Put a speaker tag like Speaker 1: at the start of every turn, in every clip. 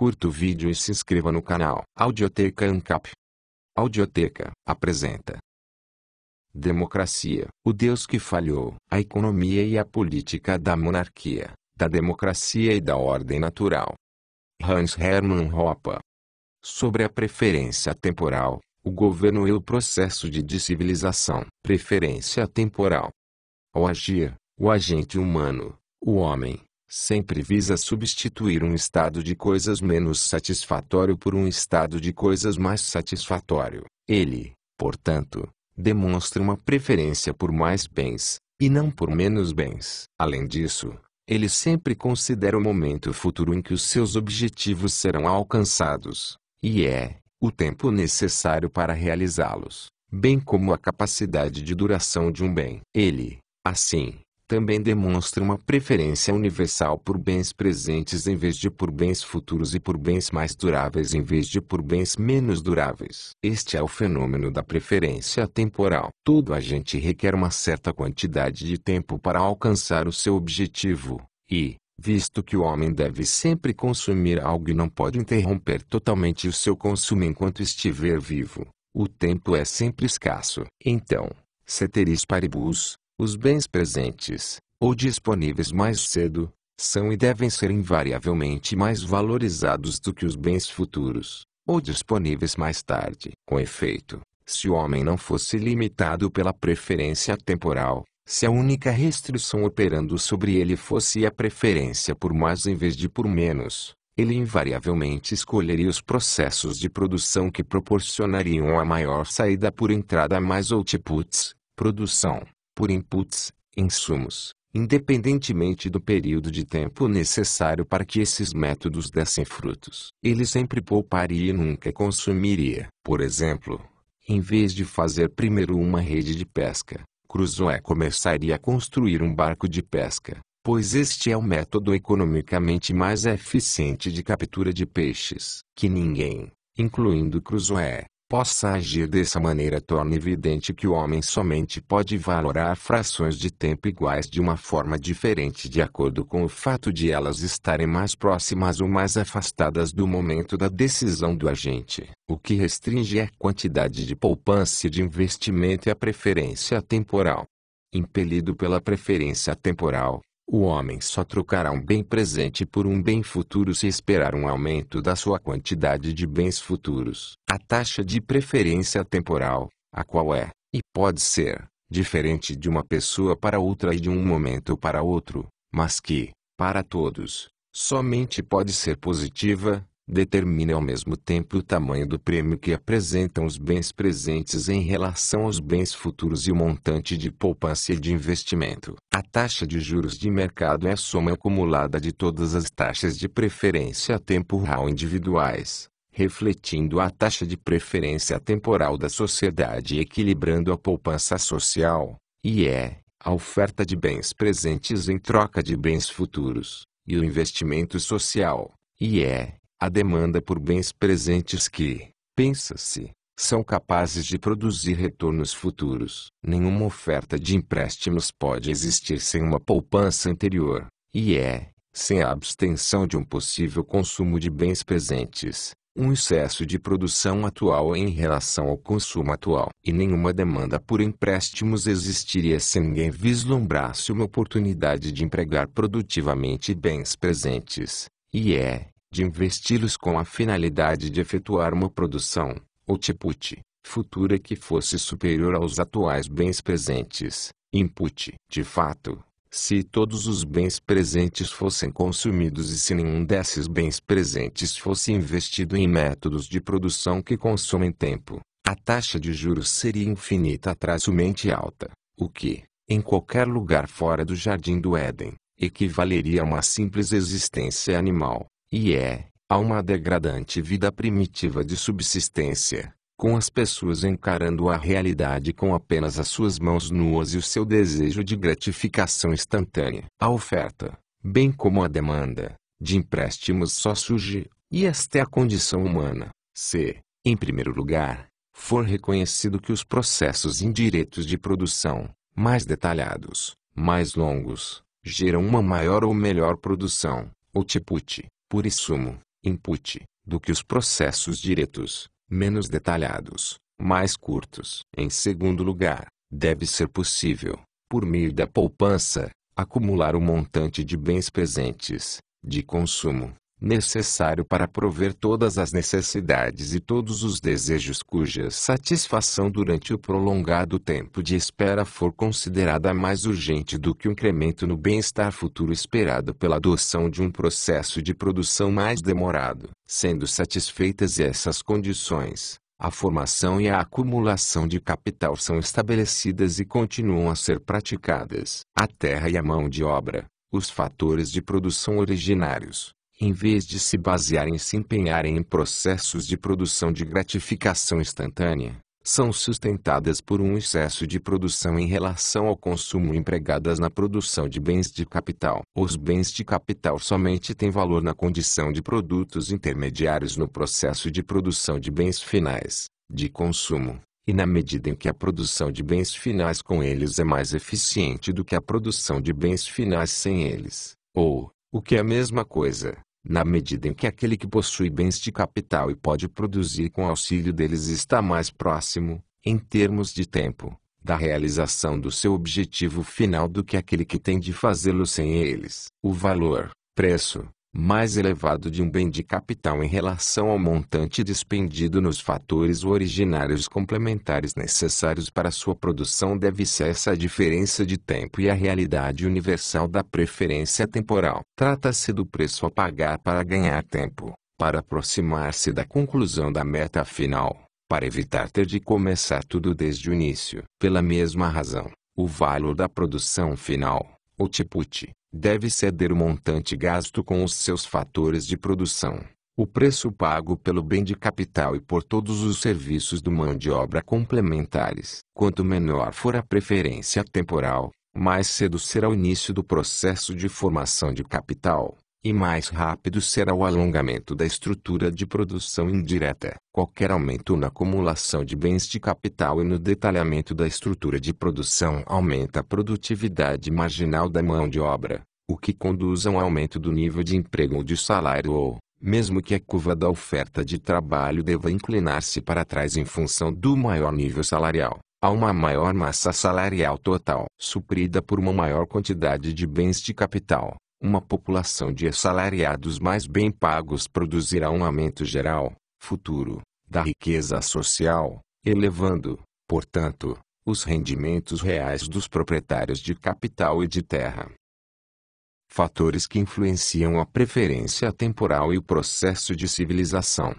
Speaker 1: Curta o vídeo e se inscreva no canal. Audioteca Ancap. Audioteca apresenta. Democracia, o Deus que falhou, a economia e a política da monarquia, da democracia e da ordem natural. Hans Hermann Hoppe. Sobre a preferência temporal, o governo e o processo de descivilização. Preferência temporal. O agir, o agente humano, o homem, sempre visa substituir um estado de coisas menos satisfatório por um estado de coisas mais satisfatório. Ele, portanto, demonstra uma preferência por mais bens, e não por menos bens. Além disso, ele sempre considera o momento futuro em que os seus objetivos serão alcançados, e é o tempo necessário para realizá-los, bem como a capacidade de duração de um bem. Ele, assim, também demonstra uma preferência universal por bens presentes em vez de por bens futuros e por bens mais duráveis em vez de por bens menos duráveis. Este é o fenômeno da preferência temporal. Todo agente requer uma certa quantidade de tempo para alcançar o seu objetivo, e, visto que o homem deve sempre consumir algo e não pode interromper totalmente o seu consumo enquanto estiver vivo, o tempo é sempre escasso. Então, ceteris paribus, os bens presentes, ou disponíveis mais cedo, são e devem ser invariavelmente mais valorizados do que os bens futuros, ou disponíveis mais tarde. Com efeito, se o homem não fosse limitado pela preferência temporal, se a única restrição operando sobre ele fosse a preferência por mais em vez de por menos, ele invariavelmente escolheria os processos de produção que proporcionariam a maior saída por entrada mais outputs, produção, por inputs, insumos, independentemente do período de tempo necessário para que esses métodos dessem frutos. Ele sempre pouparia e nunca consumiria. Por exemplo, em vez de fazer primeiro uma rede de pesca, Crusoe começaria a construir um barco de pesca, pois este é o método economicamente mais eficiente de captura de peixes, que ninguém, incluindo Crusoe, possa agir dessa maneira torna evidente que o homem somente pode valorar frações de tempo iguais de uma forma diferente de acordo com o fato de elas estarem mais próximas ou mais afastadas do momento da decisão do agente. O que restringe é a quantidade de poupança e de investimento e a preferência temporal. Impelido pela preferência temporal, o homem só trocará um bem presente por um bem futuro se esperar um aumento da sua quantidade de bens futuros. A taxa de preferência temporal, a qual é, e pode ser, diferente de uma pessoa para outra e de um momento para outro, mas que, para todos, somente pode ser positiva, determina ao mesmo tempo o tamanho do prêmio que apresentam os bens presentes em relação aos bens futuros e o montante de poupança e de investimento. A taxa de juros de mercado é a soma acumulada de todas as taxas de preferência temporal individuais, refletindo a taxa de preferência temporal da sociedade e equilibrando a poupança social, e é a oferta de bens presentes em troca de bens futuros, e o investimento social, e é a demanda por bens presentes que, pensa-se, são capazes de produzir retornos futuros. Nenhuma oferta de empréstimos pode existir sem uma poupança anterior, e é, sem a abstenção de um possível consumo de bens presentes, um excesso de produção atual em relação ao consumo atual. E nenhuma demanda por empréstimos existiria se ninguém vislumbrasse uma oportunidade de empregar produtivamente bens presentes, e é, de investi-los com a finalidade de efetuar uma produção, ou output, futura que fosse superior aos atuais bens presentes, input. De fato, se todos os bens presentes fossem consumidos e se nenhum desses bens presentes fosse investido em métodos de produção que consomem tempo, a taxa de juros seria infinita traçomente alta, o que, em qualquer lugar fora do Jardim do Éden, equivaleria a uma simples existência animal. E é, há uma degradante vida primitiva de subsistência, com as pessoas encarando a realidade com apenas as suas mãos nuas e o seu desejo de gratificação instantânea. A oferta, bem como a demanda, de empréstimos só surge, e esta é a condição humana, se, em primeiro lugar, for reconhecido que os processos indiretos de produção, mais detalhados, mais longos, geram uma maior ou melhor produção, output, por insumo, input, do que os processos diretos, menos detalhados, mais curtos. Em segundo lugar, deve ser possível, por meio da poupança, acumular um montante de bens presentes, de consumo, necessário para prover todas as necessidades e todos os desejos cuja satisfação durante o prolongado tempo de espera for considerada mais urgente do que o incremento no bem-estar futuro esperado pela adoção de um processo de produção mais demorado. Sendo satisfeitas essas condições, a formação e a acumulação de capital são estabelecidas e continuam a ser praticadas. A terra e a mão de obra, os fatores de produção originários, em vez de se basearem e se empenharem em processos de produção de gratificação instantânea, são sustentadas por um excesso de produção em relação ao consumo empregadas na produção de bens de capital. Os bens de capital somente têm valor na condição de produtos intermediários no processo de produção de bens finais, de consumo, e na medida em que a produção de bens finais com eles é mais eficiente do que a produção de bens finais sem eles, ou, o que é a mesma coisa, na medida em que aquele que possui bens de capital e pode produzir com auxílio deles está mais próximo, em termos de tempo, da realização do seu objetivo final do que aquele que tem de fazê-lo sem eles. O valor, preço, mais elevado de um bem de capital em relação ao montante despendido nos fatores originários complementares necessários para sua produção deve-se a essa diferença de tempo e à realidade universal da preferência temporal. Trata-se do preço a pagar para ganhar tempo, para aproximar-se da conclusão da meta final, para evitar ter de começar tudo desde o início. Pela mesma razão, o valor da produção final, o output, deve ceder o montante gasto com os seus fatores de produção. O preço pago pelo bem de capital e por todos os serviços do mão de obra complementares. Quanto menor for a preferência temporal, mais cedo será o início do processo de formação de capital e mais rápido será o alongamento da estrutura de produção indireta. Qualquer aumento na acumulação de bens de capital e no detalhamento da estrutura de produção aumenta a produtividade marginal da mão de obra, o que conduz a um aumento do nível de emprego ou de salário ou, mesmo que a curva da oferta de trabalho deva inclinar-se para trás em função do maior nível salarial, há uma maior massa salarial total, suprida por uma maior quantidade de bens de capital. Uma população de assalariados mais bem pagos produzirá um aumento geral, futuro, da riqueza social, elevando, portanto, os rendimentos reais dos proprietários de capital e de terra. Fatores que influenciam a preferência temporal e o processo de civilização.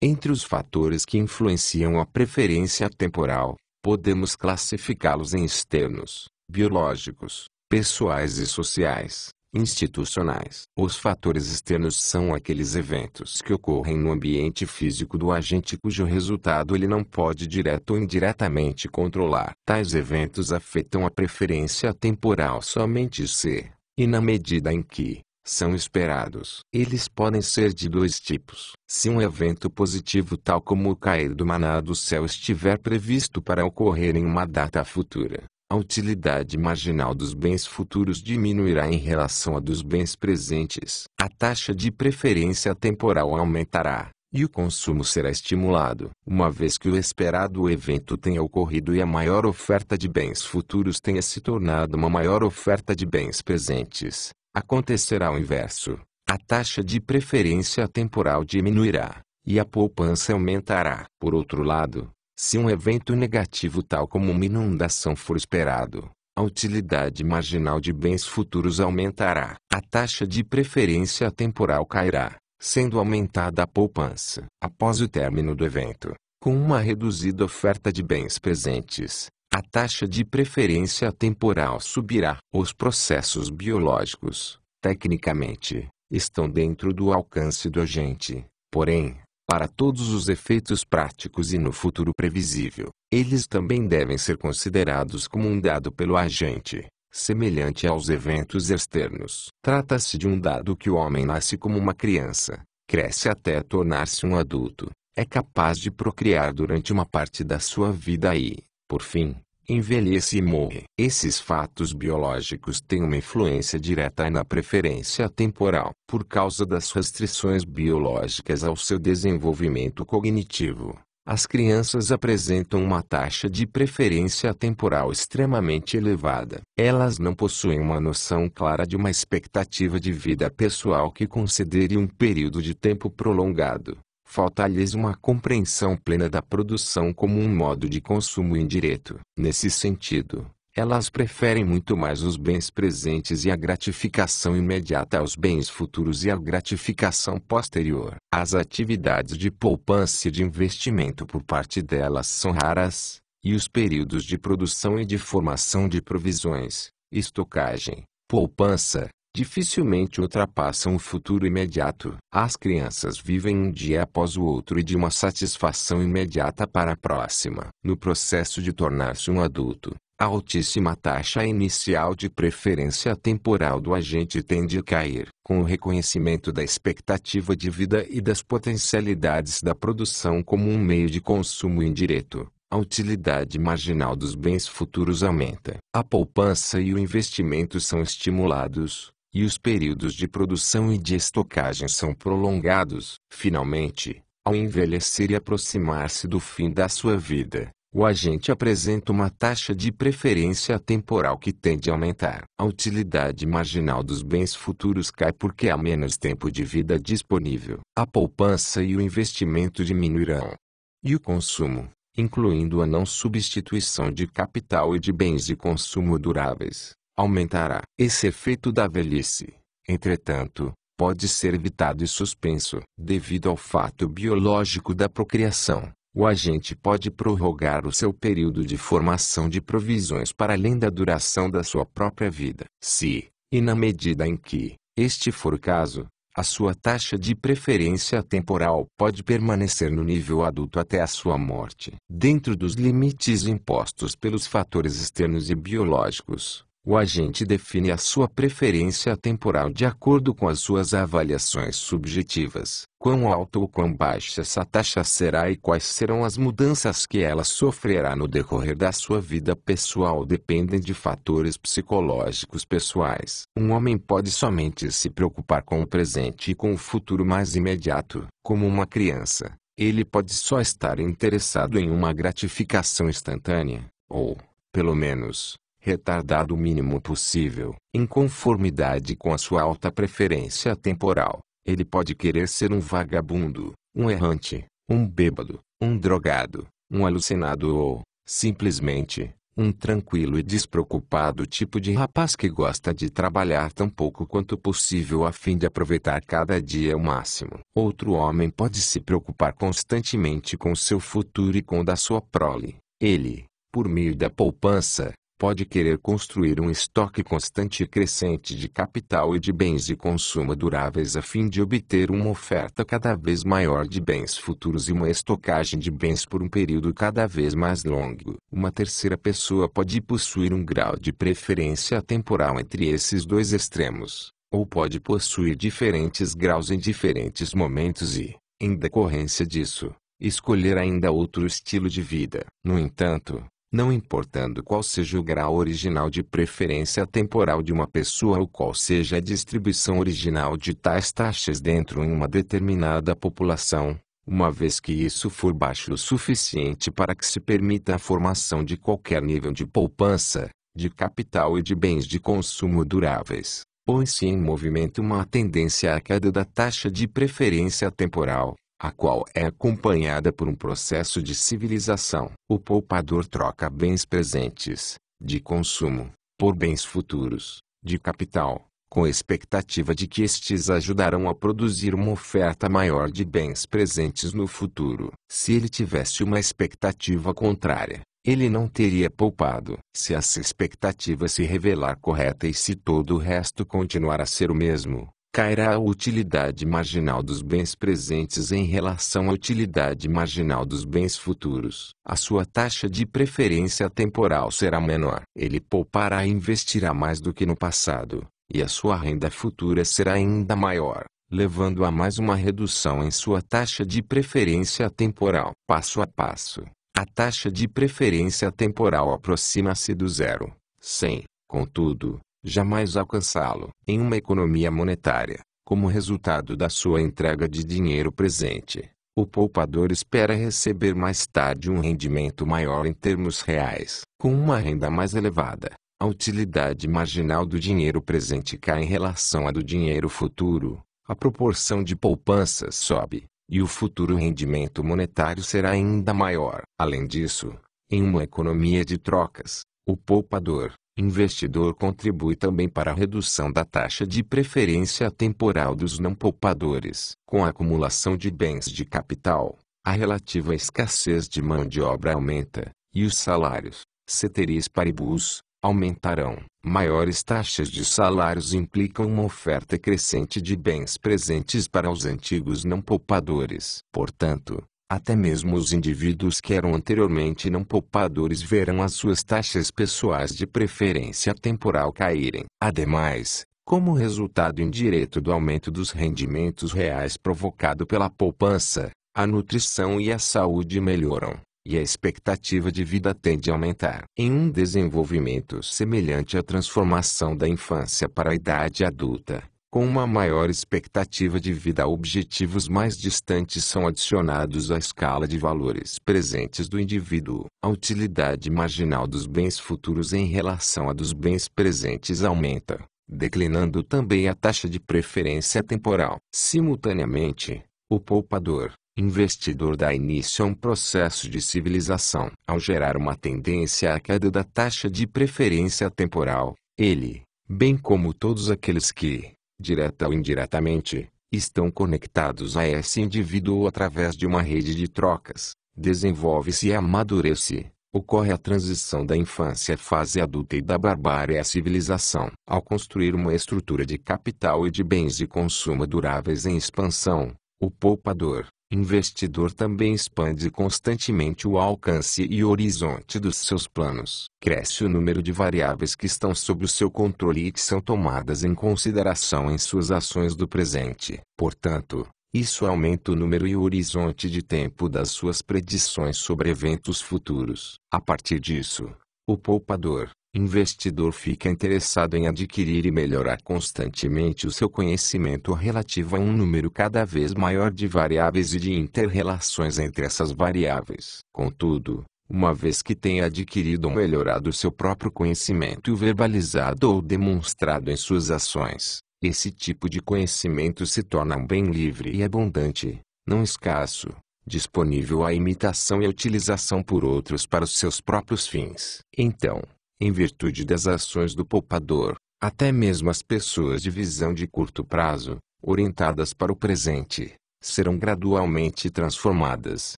Speaker 1: Entre os fatores que influenciam a preferência temporal, podemos classificá-los em externos, biológicos, pessoais e sociais institucionais. Os fatores externos são aqueles eventos que ocorrem no ambiente físico do agente cujo resultado ele não pode direto ou indiretamente controlar. Tais eventos afetam a preferência temporal somente se, e na medida em que, são esperados. Eles podem ser de dois tipos. Se um evento positivo tal como o cair do maná do céu estiver previsto para ocorrer em uma data futura, a utilidade marginal dos bens futuros diminuirá em relação à dos bens presentes. A taxa de preferência temporal aumentará, e o consumo será estimulado, uma vez que o esperado evento tenha ocorrido e a maior oferta de bens futuros tenha se tornado uma maior oferta de bens presentes. Acontecerá o inverso. A taxa de preferência temporal diminuirá, e a poupança aumentará. Por outro lado, se um evento negativo tal como uma inundação for esperado, a utilidade marginal de bens futuros aumentará. A taxa de preferência temporal cairá, sendo aumentada a poupança. Após o término do evento, com uma reduzida oferta de bens presentes, a taxa de preferência temporal subirá. Os processos biológicos, tecnicamente, estão dentro do alcance do agente, porém, para todos os efeitos práticos e no futuro previsível, eles também devem ser considerados como um dado pelo agente, semelhante aos eventos externos. Trata-se de um dado que o homem nasce como uma criança, cresce até tornar-se um adulto, é capaz de procriar durante uma parte da sua vida e, por fim, envelhece e morre. Esses fatos biológicos têm uma influência direta na preferência temporal, por causa das restrições biológicas ao seu desenvolvimento cognitivo. As crianças apresentam uma taxa de preferência temporal extremamente elevada. Elas não possuem uma noção clara de uma expectativa de vida pessoal que considere um período de tempo prolongado falta-lhes uma compreensão plena da produção como um modo de consumo indireto. Nesse sentido, elas preferem muito mais os bens presentes e a gratificação imediata aos bens futuros e à gratificação posterior. As atividades de poupança e de investimento por parte delas são raras, e os períodos de produção e de formação de provisões, estocagem, poupança, dificilmente ultrapassam o futuro imediato. As crianças vivem um dia após o outro e de uma satisfação imediata para a próxima. No processo de tornar-se um adulto, a altíssima taxa inicial de preferência temporal do agente tende a cair. Com o reconhecimento da expectativa de vida e das potencialidades da produção como um meio de consumo indireto, a utilidade marginal dos bens futuros aumenta. A poupança e o investimento são estimulados, e os períodos de produção e de estocagem são prolongados. Finalmente, ao envelhecer e aproximar-se do fim da sua vida, o agente apresenta uma taxa de preferência temporal que tende a aumentar. A utilidade marginal dos bens futuros cai porque há menos tempo de vida disponível. A poupança e o investimento diminuirão. E o consumo, incluindo a não substituição de capital e de bens de consumo duráveis, aumentará. Esse efeito da velhice, entretanto, pode ser evitado e suspenso. Devido ao fato biológico da procriação, o agente pode prorrogar o seu período de formação de provisões para além da duração da sua própria vida. Se, e na medida em que, este for o caso, a sua taxa de preferência temporal pode permanecer no nível adulto até a sua morte. Dentro dos limites impostos pelos fatores externos e biológicos, o agente define a sua preferência temporal de acordo com as suas avaliações subjetivas, quão alta ou quão baixa essa taxa será e quais serão as mudanças que ela sofrerá no decorrer da sua vida pessoal dependem de fatores psicológicos pessoais. Um homem pode somente se preocupar com o presente e com o futuro mais imediato, como uma criança. Ele pode só estar interessado em uma gratificação instantânea, ou, pelo menos, retardado o mínimo possível. Em conformidade com a sua alta preferência temporal, ele pode querer ser um vagabundo, um errante, um bêbado, um drogado, um alucinado ou, simplesmente, um tranquilo e despreocupado tipo de rapaz que gosta de trabalhar tão pouco quanto possível a fim de aproveitar cada dia ao máximo. Outro homem pode se preocupar constantemente com seu futuro e com o da sua prole. Ele, por meio da poupança, pode querer construir um estoque constante e crescente de capital e de bens de consumo duráveis a fim de obter uma oferta cada vez maior de bens futuros e uma estocagem de bens por um período cada vez mais longo. Uma terceira pessoa pode possuir um grau de preferência temporal entre esses dois extremos, ou pode possuir diferentes graus em diferentes momentos e, em decorrência disso, escolher ainda outro estilo de vida. No entanto, não importando qual seja o grau original de preferência temporal de uma pessoa ou qual seja a distribuição original de tais taxas dentro em uma determinada população, uma vez que isso for baixo o suficiente para que se permita a formação de qualquer nível de poupança, de capital e de bens de consumo duráveis põe-se em movimento uma tendência à queda da taxa de preferência temporal, a qual é acompanhada por um processo de civilização. O poupador troca bens presentes, de consumo, por bens futuros, de capital, com expectativa de que estes ajudarão a produzir uma oferta maior de bens presentes no futuro. Se ele tivesse uma expectativa contrária, ele não teria poupado. Se essa expectativa se revelar correta e se todo o resto continuar a ser o mesmo, cairá a utilidade marginal dos bens presentes em relação à utilidade marginal dos bens futuros. A sua taxa de preferência temporal será menor. Ele poupará e investirá mais do que no passado, e a sua renda futura será ainda maior, levando a mais uma redução em sua taxa de preferência temporal. Passo a passo, a taxa de preferência temporal aproxima-se do zero. Sem, contudo, jamais alcançá-lo. Em uma economia monetária, como resultado da sua entrega de dinheiro presente, o poupador espera receber mais tarde um rendimento maior em termos reais. Com uma renda mais elevada, a utilidade marginal do dinheiro presente cai em relação à do dinheiro futuro, a proporção de poupanças sobe, e o futuro rendimento monetário será ainda maior. Além disso, em uma economia de trocas, o poupador, Investidor contribui também para a redução da taxa de preferência temporal dos não poupadores. Com a acumulação de bens de capital, a relativa escassez de mão de obra aumenta, e os salários, ceteris paribus, aumentarão. Maiores taxas de salários implicam uma oferta crescente de bens presentes para os antigos não poupadores. Portanto, até mesmo os indivíduos que eram anteriormente não poupadores verão as suas taxas pessoais de preferência temporal caírem. Ademais, como resultado indireto do aumento dos rendimentos reais provocado pela poupança, a nutrição e a saúde melhoram, e a expectativa de vida tende a aumentar. Em um desenvolvimento semelhante à transformação da infância para a idade adulta, com uma maior expectativa de vida, objetivos mais distantes são adicionados à escala de valores presentes do indivíduo. A utilidade marginal dos bens futuros em relação a dos bens presentes aumenta, declinando também a taxa de preferência temporal. Simultaneamente, o poupador, investidor dá início a um processo de civilização. Ao gerar uma tendência à queda da taxa de preferência temporal, ele, bem como todos aqueles que, direta ou indiretamente, estão conectados a esse indivíduo através de uma rede de trocas, desenvolve-se e amadurece, ocorre a transição da infância à fase adulta e da barbárie à civilização. Ao construir uma estrutura de capital e de bens de consumo duráveis em expansão, o poupador, investidor também expande constantemente o alcance e horizonte dos seus planos. Cresce o número de variáveis que estão sob o seu controle e que são tomadas em consideração em suas ações do presente. Portanto, isso aumenta o número e o horizonte de tempo das suas predições sobre eventos futuros. A partir disso, o poupador, investidor fica interessado em adquirir e melhorar constantemente o seu conhecimento relativo a um número cada vez maior de variáveis e de interrelações entre essas variáveis. Contudo, uma vez que tenha adquirido ou melhorado o seu próprio conhecimento e o verbalizado ou demonstrado em suas ações, esse tipo de conhecimento se torna um bem livre e abundante, não escasso, disponível à imitação e utilização por outros para os seus próprios fins. Então, em virtude das ações do poupador, até mesmo as pessoas de visão de curto prazo, orientadas para o presente, serão gradualmente transformadas,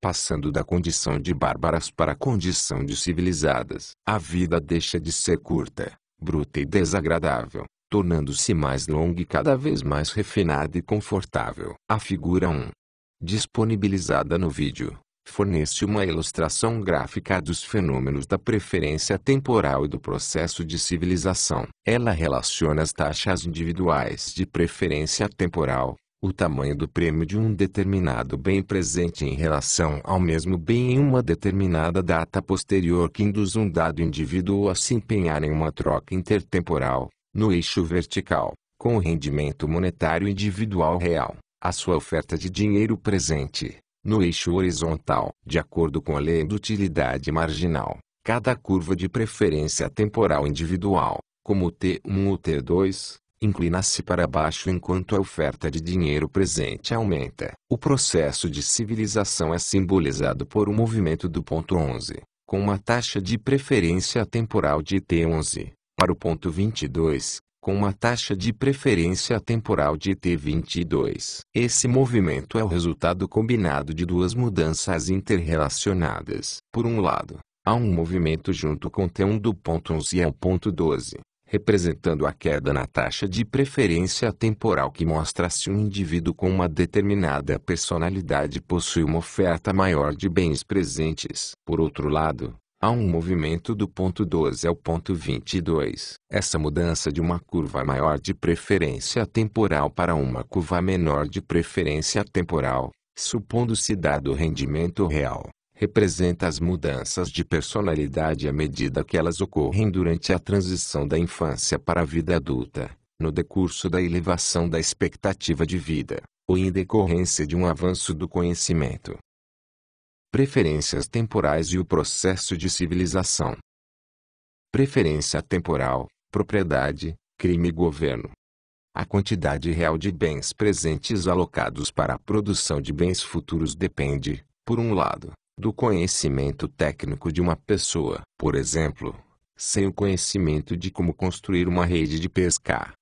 Speaker 1: passando da condição de bárbaras para a condição de civilizadas. A vida deixa de ser curta, bruta e desagradável, tornando-se mais longa e cada vez mais refinada e confortável. A figura 1, disponibilizada no vídeo, fornece uma ilustração gráfica dos fenômenos da preferência temporal e do processo de civilização. Ela relaciona as taxas individuais de preferência temporal, o tamanho do prêmio de um determinado bem presente em relação ao mesmo bem em uma determinada data posterior que induz um dado indivíduo a se empenhar em uma troca intertemporal, no eixo vertical, com o rendimento monetário individual real, a sua oferta de dinheiro presente no eixo horizontal, de acordo com a lei de utilidade marginal, cada curva de preferência temporal individual, como T1 ou T2, inclina-se para baixo enquanto a oferta de dinheiro presente aumenta. O processo de civilização é simbolizado por um movimento do ponto 11, com uma taxa de preferência temporal de T11, para o ponto 22, com uma taxa de preferência temporal de T22. Esse movimento é o resultado combinado de duas mudanças interrelacionadas. Por um lado, há um movimento junto com T1 do ponto 11 e ao ponto 12, representando a queda na taxa de preferência temporal que mostra se um indivíduo com uma determinada personalidade possui uma oferta maior de bens presentes. Por outro lado, Há um movimento do ponto 12 ao ponto 22. Essa mudança de uma curva maior de preferência temporal para uma curva menor de preferência temporal, supondo-se dado o rendimento real, representa as mudanças de personalidade à medida que elas ocorrem durante a transição da infância para a vida adulta, no decurso da elevação da expectativa de vida, ou em decorrência de um avanço do conhecimento preferências temporais e o processo de civilização. Preferência temporal, propriedade, crime e governo. A quantidade real de bens presentes alocados para a produção de bens futuros depende, por um lado, do conhecimento técnico de uma pessoa. Por exemplo, sem o conhecimento de como construir uma rede de pescar,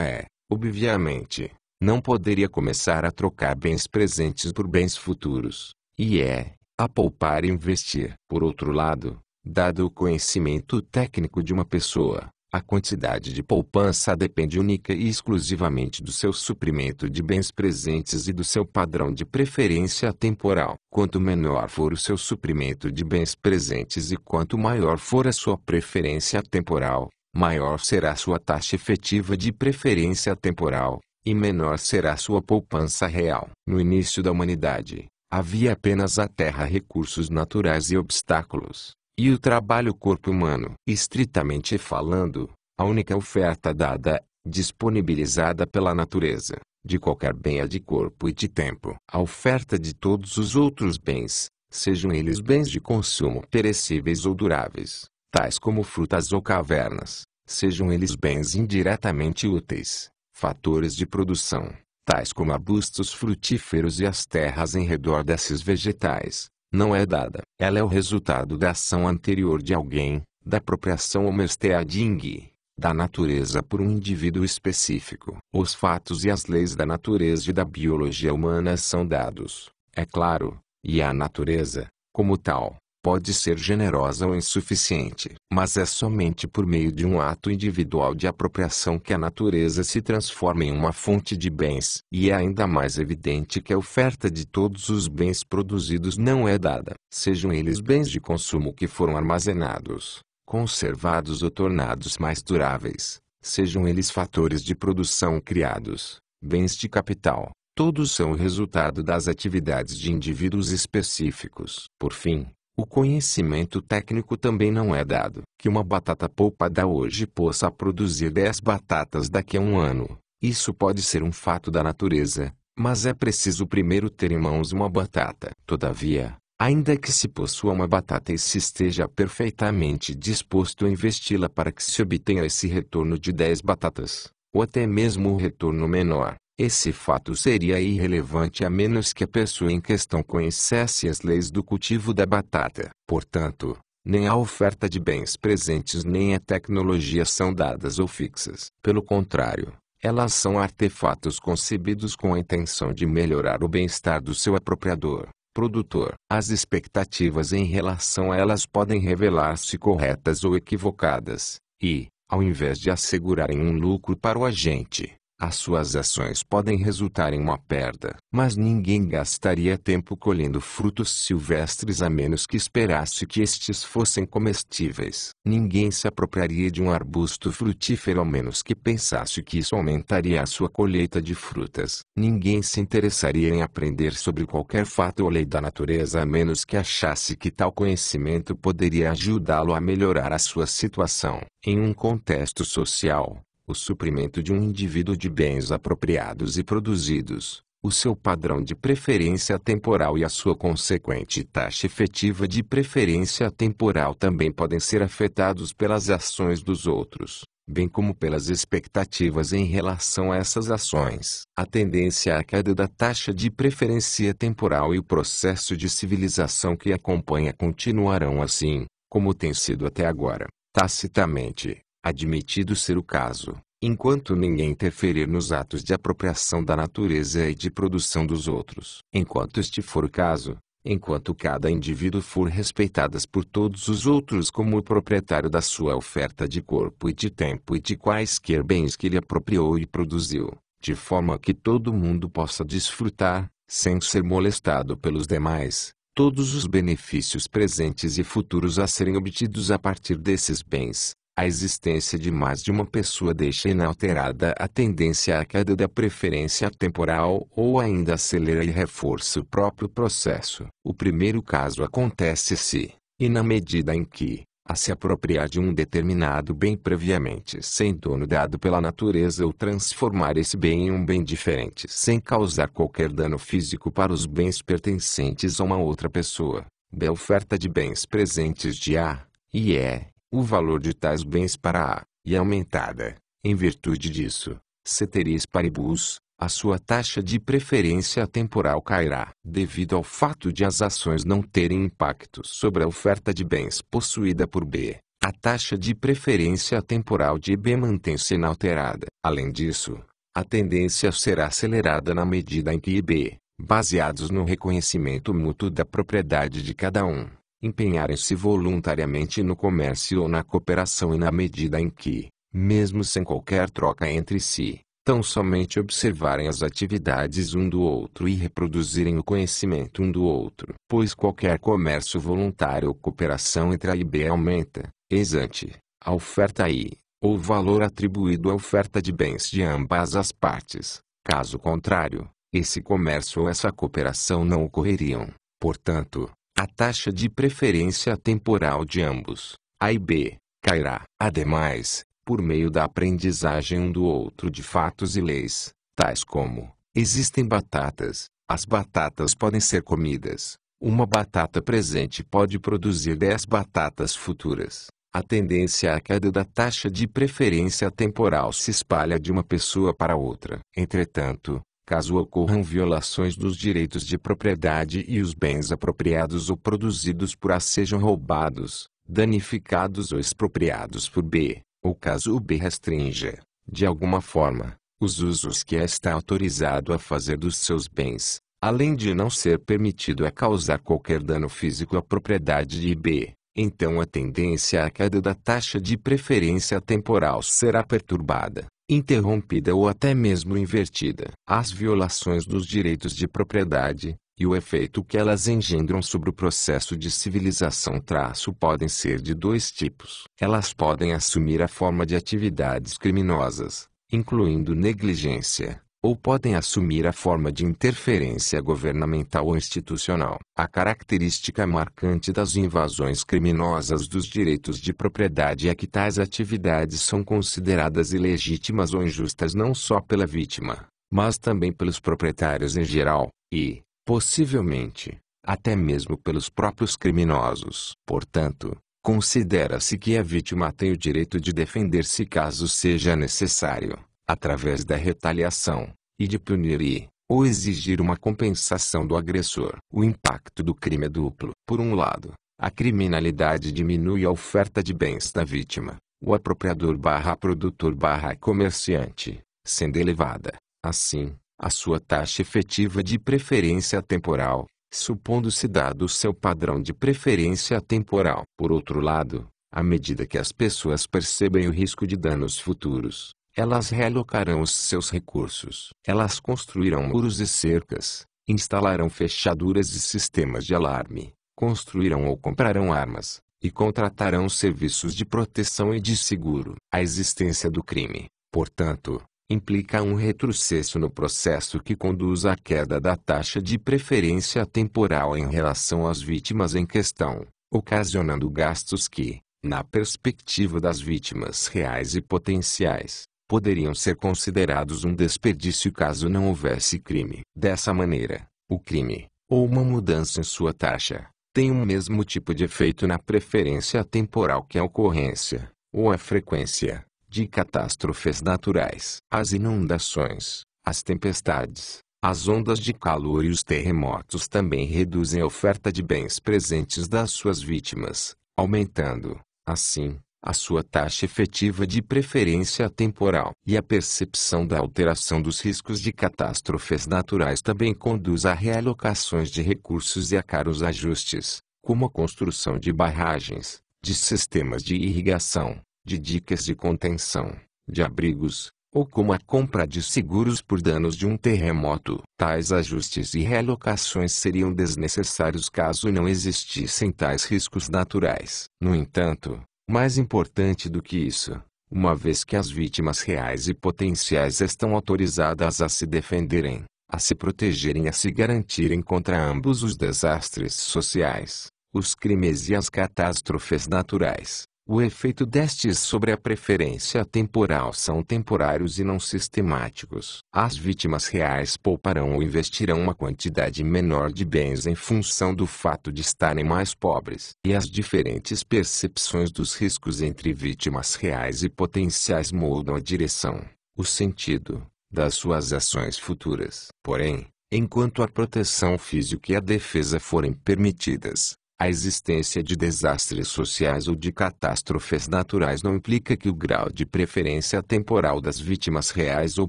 Speaker 1: é obviamente, não poderia começar a trocar bens presentes por bens futuros, e é, a poupar e investir. Por outro lado, dado o conhecimento técnico de uma pessoa, a quantidade de poupança depende única e exclusivamente do seu suprimento de bens presentes e do seu padrão de preferência temporal. Quanto menor for o seu suprimento de bens presentes e quanto maior for a sua preferência temporal, maior será sua taxa efetiva de preferência temporal, e menor será sua poupança real. No início da humanidade, Havia apenas a terra recursos naturais e obstáculos, e o trabalho corpo humano. Estritamente falando, a única oferta dada, disponibilizada pela natureza, de qualquer bem é de corpo e de tempo. A oferta de todos os outros bens, sejam eles bens de consumo perecíveis ou duráveis, tais como frutas ou cavernas, sejam eles bens indiretamente úteis, fatores de produção, tais como arbustos frutíferos e as terras em redor desses vegetais, não é dada. Ela é o resultado da ação anterior de alguém, da apropriação homesteading, da natureza por um indivíduo específico. Os fatos e as leis da natureza e da biologia humana são dados, é claro, e a natureza, como tal, pode ser generosa ou insuficiente, mas é somente por meio de um ato individual de apropriação que a natureza se transforma em uma fonte de bens. E é ainda mais evidente que a oferta de todos os bens produzidos não é dada, sejam eles bens de consumo que foram armazenados, conservados ou tornados mais duráveis, sejam eles fatores de produção criados, bens de capital. Todos são o resultado das atividades de indivíduos específicos. Por fim, o conhecimento técnico também não é dado. Que uma batata poupada hoje possa produzir 10 batatas daqui a um ano. Isso pode ser um fato da natureza, mas é preciso primeiro ter em mãos uma batata. Todavia, ainda que se possua uma batata e se esteja perfeitamente disposto a investi-la para que se obtenha esse retorno de 10 batatas, ou até mesmo o um retorno menor, esse fato seria irrelevante a menos que a pessoa em questão conhecesse as leis do cultivo da batata. Portanto, nem a oferta de bens presentes nem a tecnologia são dadas ou fixas. Pelo contrário, elas são artefatos concebidos com a intenção de melhorar o bem-estar do seu apropriador, produtor. As expectativas em relação a elas podem revelar-se corretas ou equivocadas, e, ao invés de assegurarem um lucro para o agente, as suas ações podem resultar em uma perda, mas ninguém gastaria tempo colhendo frutos silvestres a menos que esperasse que estes fossem comestíveis. Ninguém se apropriaria de um arbusto frutífero a menos que pensasse que isso aumentaria a sua colheita de frutas. Ninguém se interessaria em aprender sobre qualquer fato ou lei da natureza a menos que achasse que tal conhecimento poderia ajudá-lo a melhorar a sua situação. Em um contexto social, o suprimento de um indivíduo de bens apropriados e produzidos, o seu padrão de preferência temporal e a sua consequente taxa efetiva de preferência temporal também podem ser afetados pelas ações dos outros, bem como pelas expectativas em relação a essas ações. A tendência à queda da taxa de preferência temporal e o processo de civilização que acompanha continuarão assim, como tem sido até agora, tacitamente admitido ser o caso, enquanto ninguém interferir nos atos de apropriação da natureza e de produção dos outros. Enquanto este for o caso, enquanto cada indivíduo for respeitadas por todos os outros como o proprietário da sua oferta de corpo e de tempo e de quaisquer bens que ele apropriou e produziu, de forma que todo mundo possa desfrutar, sem ser molestado pelos demais, todos os benefícios presentes e futuros a serem obtidos a partir desses bens. A existência de mais de uma pessoa deixa inalterada a tendência à queda da preferência temporal ou ainda acelera e reforça o próprio processo. O primeiro caso acontece se, e na medida em que, a se apropriar de um determinado bem previamente sem dono dado pela natureza ou transformar esse bem em um bem diferente sem causar qualquer dano físico para os bens pertencentes a uma outra pessoa. Da oferta de bens presentes de A e E o valor de tais bens para a, e aumentada, em virtude disso, ceteris paribus, a sua taxa de preferência temporal cairá, devido ao fato de as ações não terem impacto sobre a oferta de bens possuída por B. A taxa de preferência temporal de B mantém-se inalterada. Além disso, a tendência será acelerada na medida em que B, baseados no reconhecimento mútuo da propriedade de cada um, empenharem-se voluntariamente no comércio ou na cooperação e na medida em que, mesmo sem qualquer troca entre si, tão somente observarem as atividades um do outro e reproduzirem o conhecimento um do outro. Pois qualquer comércio voluntário ou cooperação entre A e B aumenta, ex ante, a oferta I, ou valor atribuído à oferta de bens de ambas as partes. Caso contrário, esse comércio ou essa cooperação não ocorreriam. Portanto, a taxa de preferência temporal de ambos, A e B, cairá. Ademais, por meio da aprendizagem um do outro de fatos e leis, tais como: existem batatas, as batatas podem ser comidas, uma batata presente pode produzir 10 batatas futuras. A tendência à é queda da taxa de preferência temporal se espalha de uma pessoa para outra. Entretanto, caso ocorram violações dos direitos de propriedade e os bens apropriados ou produzidos por A sejam roubados, danificados ou expropriados por B, ou caso o B restrinja, de alguma forma, os usos que A está autorizado a fazer dos seus bens, além de não ser permitido a causar qualquer dano físico à propriedade de B, então a tendência à é queda da taxa de preferência temporal será perturbada interrompida ou até mesmo invertida. As violações dos direitos de propriedade, e o efeito que elas engendram sobre o processo de civilização traço podem ser de dois tipos. Elas podem assumir a forma de atividades criminosas, incluindo negligência, ou podem assumir a forma de interferência governamental ou institucional. A característica marcante das invasões criminosas dos direitos de propriedade é que tais atividades são consideradas ilegítimas ou injustas não só pela vítima, mas também pelos proprietários em geral, e, possivelmente, até mesmo pelos próprios criminosos. Portanto, considera-se que a vítima tem o direito de defender-se caso seja necessário através da retaliação, e de punir e, ou exigir uma compensação do agressor. O impacto do crime é duplo. Por um lado, a criminalidade diminui a oferta de bens da vítima, o apropriador barra produtor barra comerciante, sendo elevada, assim, a sua taxa efetiva de preferência temporal, supondo-se dado o seu padrão de preferência temporal. Por outro lado, à medida que as pessoas percebem o risco de danos futuros, elas realocarão os seus recursos. Elas construirão muros e cercas, instalarão fechaduras e sistemas de alarme, construirão ou comprarão armas, e contratarão serviços de proteção e de seguro. A existência do crime, portanto, implica um retrocesso no processo que conduz à queda da taxa de preferência temporal em relação às vítimas em questão, ocasionando gastos que, na perspectiva das vítimas reais e potenciais, poderiam ser considerados um desperdício caso não houvesse crime. Dessa maneira, o crime, ou uma mudança em sua taxa, tem o mesmo tipo de efeito na preferência temporal que a ocorrência, ou a frequência, de catástrofes naturais. As inundações, as tempestades, as ondas de calor e os terremotos também reduzem a oferta de bens presentes das suas vítimas, aumentando, assim, a sua taxa efetiva de preferência temporal e a percepção da alteração dos riscos de catástrofes naturais também conduz a realocações de recursos e a caros ajustes, como a construção de barragens, de sistemas de irrigação, de dicas de contenção, de abrigos, ou como a compra de seguros por danos de um terremoto. Tais ajustes e realocações seriam desnecessários caso não existissem tais riscos naturais. No entanto, mais importante do que isso, uma vez que as vítimas reais e potenciais estão autorizadas a se defenderem, a se protegerem e a se garantirem contra ambos os desastres sociais, os crimes e as catástrofes naturais, o efeito destes sobre a preferência temporal são temporários e não sistemáticos. As vítimas reais pouparão ou investirão uma quantidade menor de bens em função do fato de estarem mais pobres. E as diferentes percepções dos riscos entre vítimas reais e potenciais moldam a direção, o sentido, das suas ações futuras. Porém, enquanto a proteção física e a defesa forem permitidas, a existência de desastres sociais ou de catástrofes naturais não implica que o grau de preferência temporal das vítimas reais ou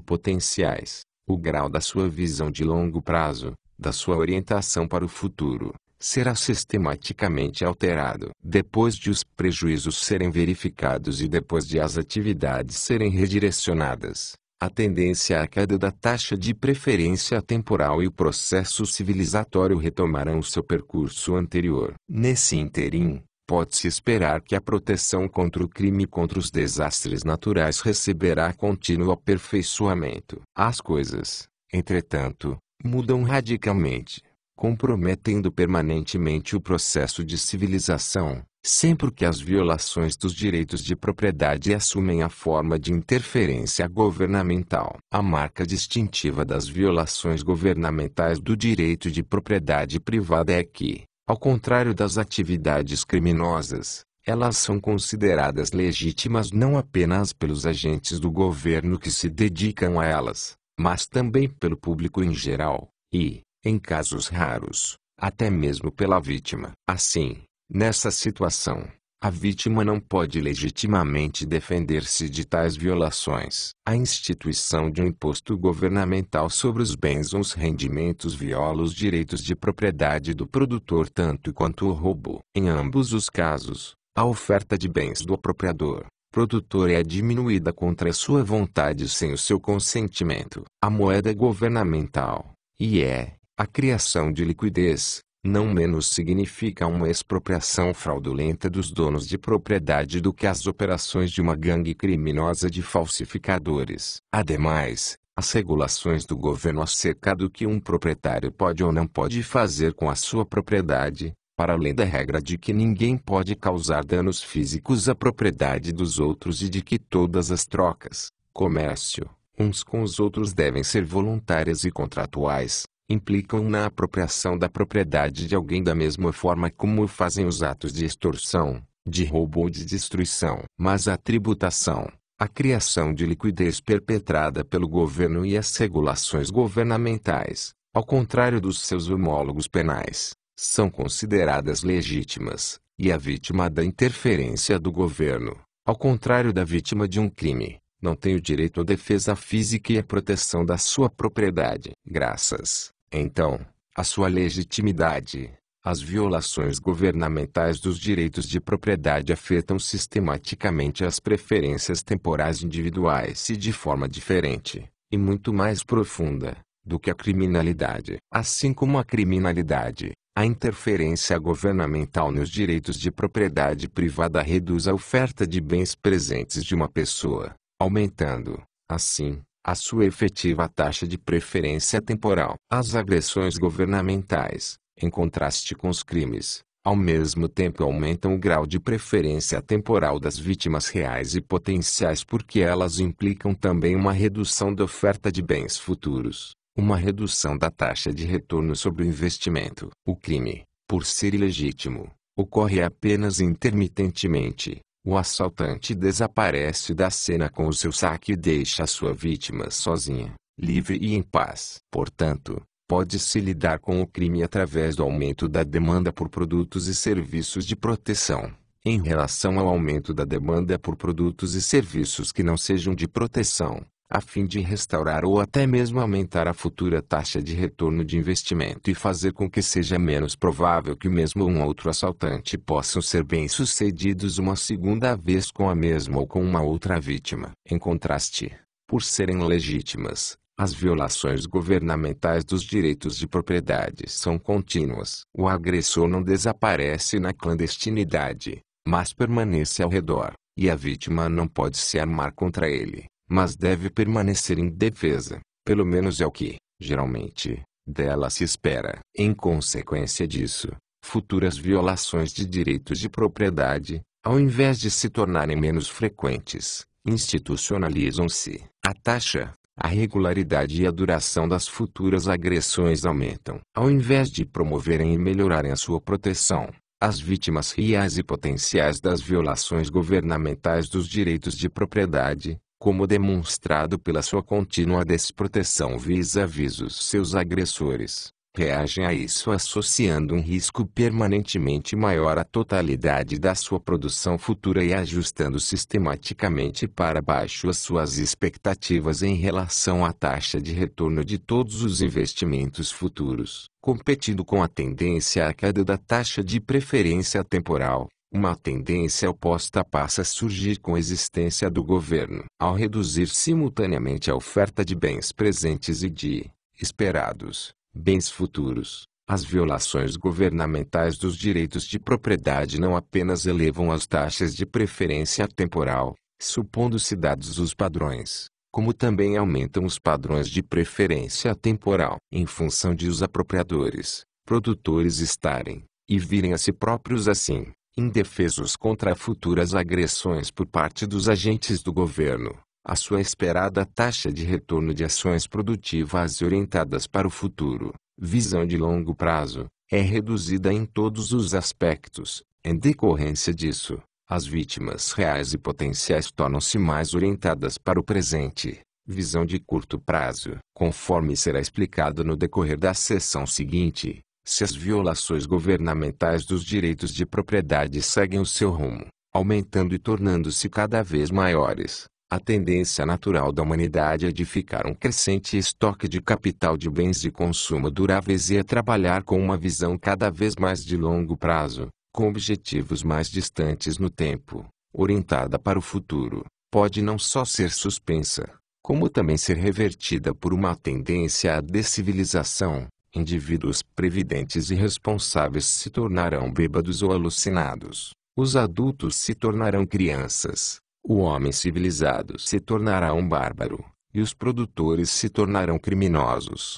Speaker 1: potenciais, o grau da sua visão de longo prazo, da sua orientação para o futuro, será sistematicamente alterado. Depois de os prejuízos serem verificados e depois de as atividades serem redirecionadas, a tendência à é queda da taxa de preferência temporal e o processo civilizatório retomarão seu percurso anterior. Nesse interim, pode-se esperar que a proteção contra o crime e contra os desastres naturais receberá contínuo aperfeiçoamento. As coisas, entretanto, mudam radicalmente, comprometendo permanentemente o processo de civilização sempre que as violações dos direitos de propriedade assumem a forma de interferência governamental. A marca distintiva das violações governamentais do direito de propriedade privada é que, ao contrário das atividades criminosas, elas são consideradas legítimas não apenas pelos agentes do governo que se dedicam a elas, mas também pelo público em geral, e, em casos raros, até mesmo pela vítima. Assim, Nessa situação, a vítima não pode legitimamente defender-se de tais violações. A instituição de um imposto governamental sobre os bens ou os rendimentos viola os direitos de propriedade do produtor tanto quanto o roubo. Em ambos os casos, a oferta de bens do apropriador, produtor é diminuída contra a sua vontade sem o seu consentimento. A moeda governamental, e é, a criação de liquidez, não menos significa uma expropriação fraudulenta dos donos de propriedade do que as operações de uma gangue criminosa de falsificadores. Ademais, as regulações do governo acerca do que um proprietário pode ou não pode fazer com a sua propriedade, para além da regra de que ninguém pode causar danos físicos à propriedade dos outros e de que todas as trocas, comércio, uns com os outros devem ser voluntárias e contratuais, implicam na apropriação da propriedade de alguém da mesma forma como o fazem os atos de extorsão, de roubo ou de destruição. Mas a tributação, a criação de liquidez perpetrada pelo governo e as regulações governamentais, ao contrário dos seus homólogos penais, são consideradas legítimas, e a vítima da interferência do governo, ao contrário da vítima de um crime, não tem o direito à defesa física e à proteção da sua propriedade. Graças então, a sua legitimidade. As violações governamentais dos direitos de propriedade afetam sistematicamente as preferências temporais individuais e de forma diferente, e muito mais profunda, do que a criminalidade. Assim como a criminalidade, a interferência governamental nos direitos de propriedade privada reduz a oferta de bens presentes de uma pessoa, aumentando, assim, a sua efetiva taxa de preferência temporal. As agressões governamentais, em contraste com os crimes, ao mesmo tempo aumentam o grau de preferência temporal das vítimas reais e potenciais porque elas implicam também uma redução da oferta de bens futuros, uma redução da taxa de retorno sobre o investimento. O crime, por ser ilegítimo, ocorre apenas intermitentemente, o assaltante desaparece da cena com o seu saque e deixa a sua vítima sozinha, livre e em paz. Portanto, pode-se lidar com o crime através do aumento da demanda por produtos e serviços de proteção. Em relação ao aumento da demanda por produtos e serviços que não sejam de proteção, a fim de restaurar ou até mesmo aumentar a futura taxa de retorno de investimento e fazer com que seja menos provável que mesmo um outro assaltante possam ser bem-sucedidos uma segunda vez com a mesma ou com uma outra vítima. Em contraste, por serem legítimas, as violações governamentais dos direitos de propriedade são contínuas. O agressor não desaparece na clandestinidade, mas permanece ao redor, e a vítima não pode se armar contra ele mas deve permanecer indefesa, pelo menos é o que, geralmente, dela se espera. Em consequência disso, futuras violações de direitos de propriedade, ao invés de se tornarem menos frequentes, institucionalizam-se. A taxa, a regularidade e a duração das futuras agressões aumentam. Ao invés de promoverem e melhorarem a sua proteção, as vítimas reais e potenciais das violações governamentais dos direitos de propriedade, como demonstrado pela sua contínua desproteção vis-à-vis -vis os seus agressores, reagem a isso associando um risco permanentemente maior à totalidade da sua produção futura e ajustando sistematicamente para baixo as suas expectativas em relação à taxa de retorno de todos os investimentos futuros, competindo com a tendência à queda da taxa de preferência temporal, uma tendência oposta passa a surgir com a existência do governo. Ao reduzir simultaneamente a oferta de bens presentes e de, esperados, bens futuros, as violações governamentais dos direitos de propriedade não apenas elevam as taxas de preferência temporal, supondo-se dados os padrões, como também aumentam os padrões de preferência temporal, em função de os apropriadores, produtores estarem, e virem a si próprios assim, indefesos contra futuras agressões por parte dos agentes do governo. A sua esperada taxa de retorno de ações produtivas orientadas para o futuro, visão de longo prazo, é reduzida em todos os aspectos. Em decorrência disso, as vítimas reais e potenciais tornam-se mais orientadas para o presente, visão de curto prazo, conforme será explicado no decorrer da sessão seguinte. Se as violações governamentais dos direitos de propriedade seguem o seu rumo, aumentando e tornando-se cada vez maiores, a tendência natural da humanidade é de ficar um crescente estoque de capital de bens de consumo duráveis e a é trabalhar com uma visão cada vez mais de longo prazo, com objetivos mais distantes no tempo, orientada para o futuro, pode não só ser suspensa, como também ser revertida por uma tendência à descivilização, indivíduos previdentes e responsáveis se tornarão bêbados ou alucinados, os adultos se tornarão crianças, o homem civilizado se tornará um bárbaro, e os produtores se tornarão criminosos.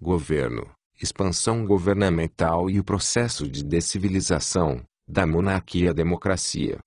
Speaker 1: Governo, expansão governamental e o processo de descivilização, da monarquia à democracia.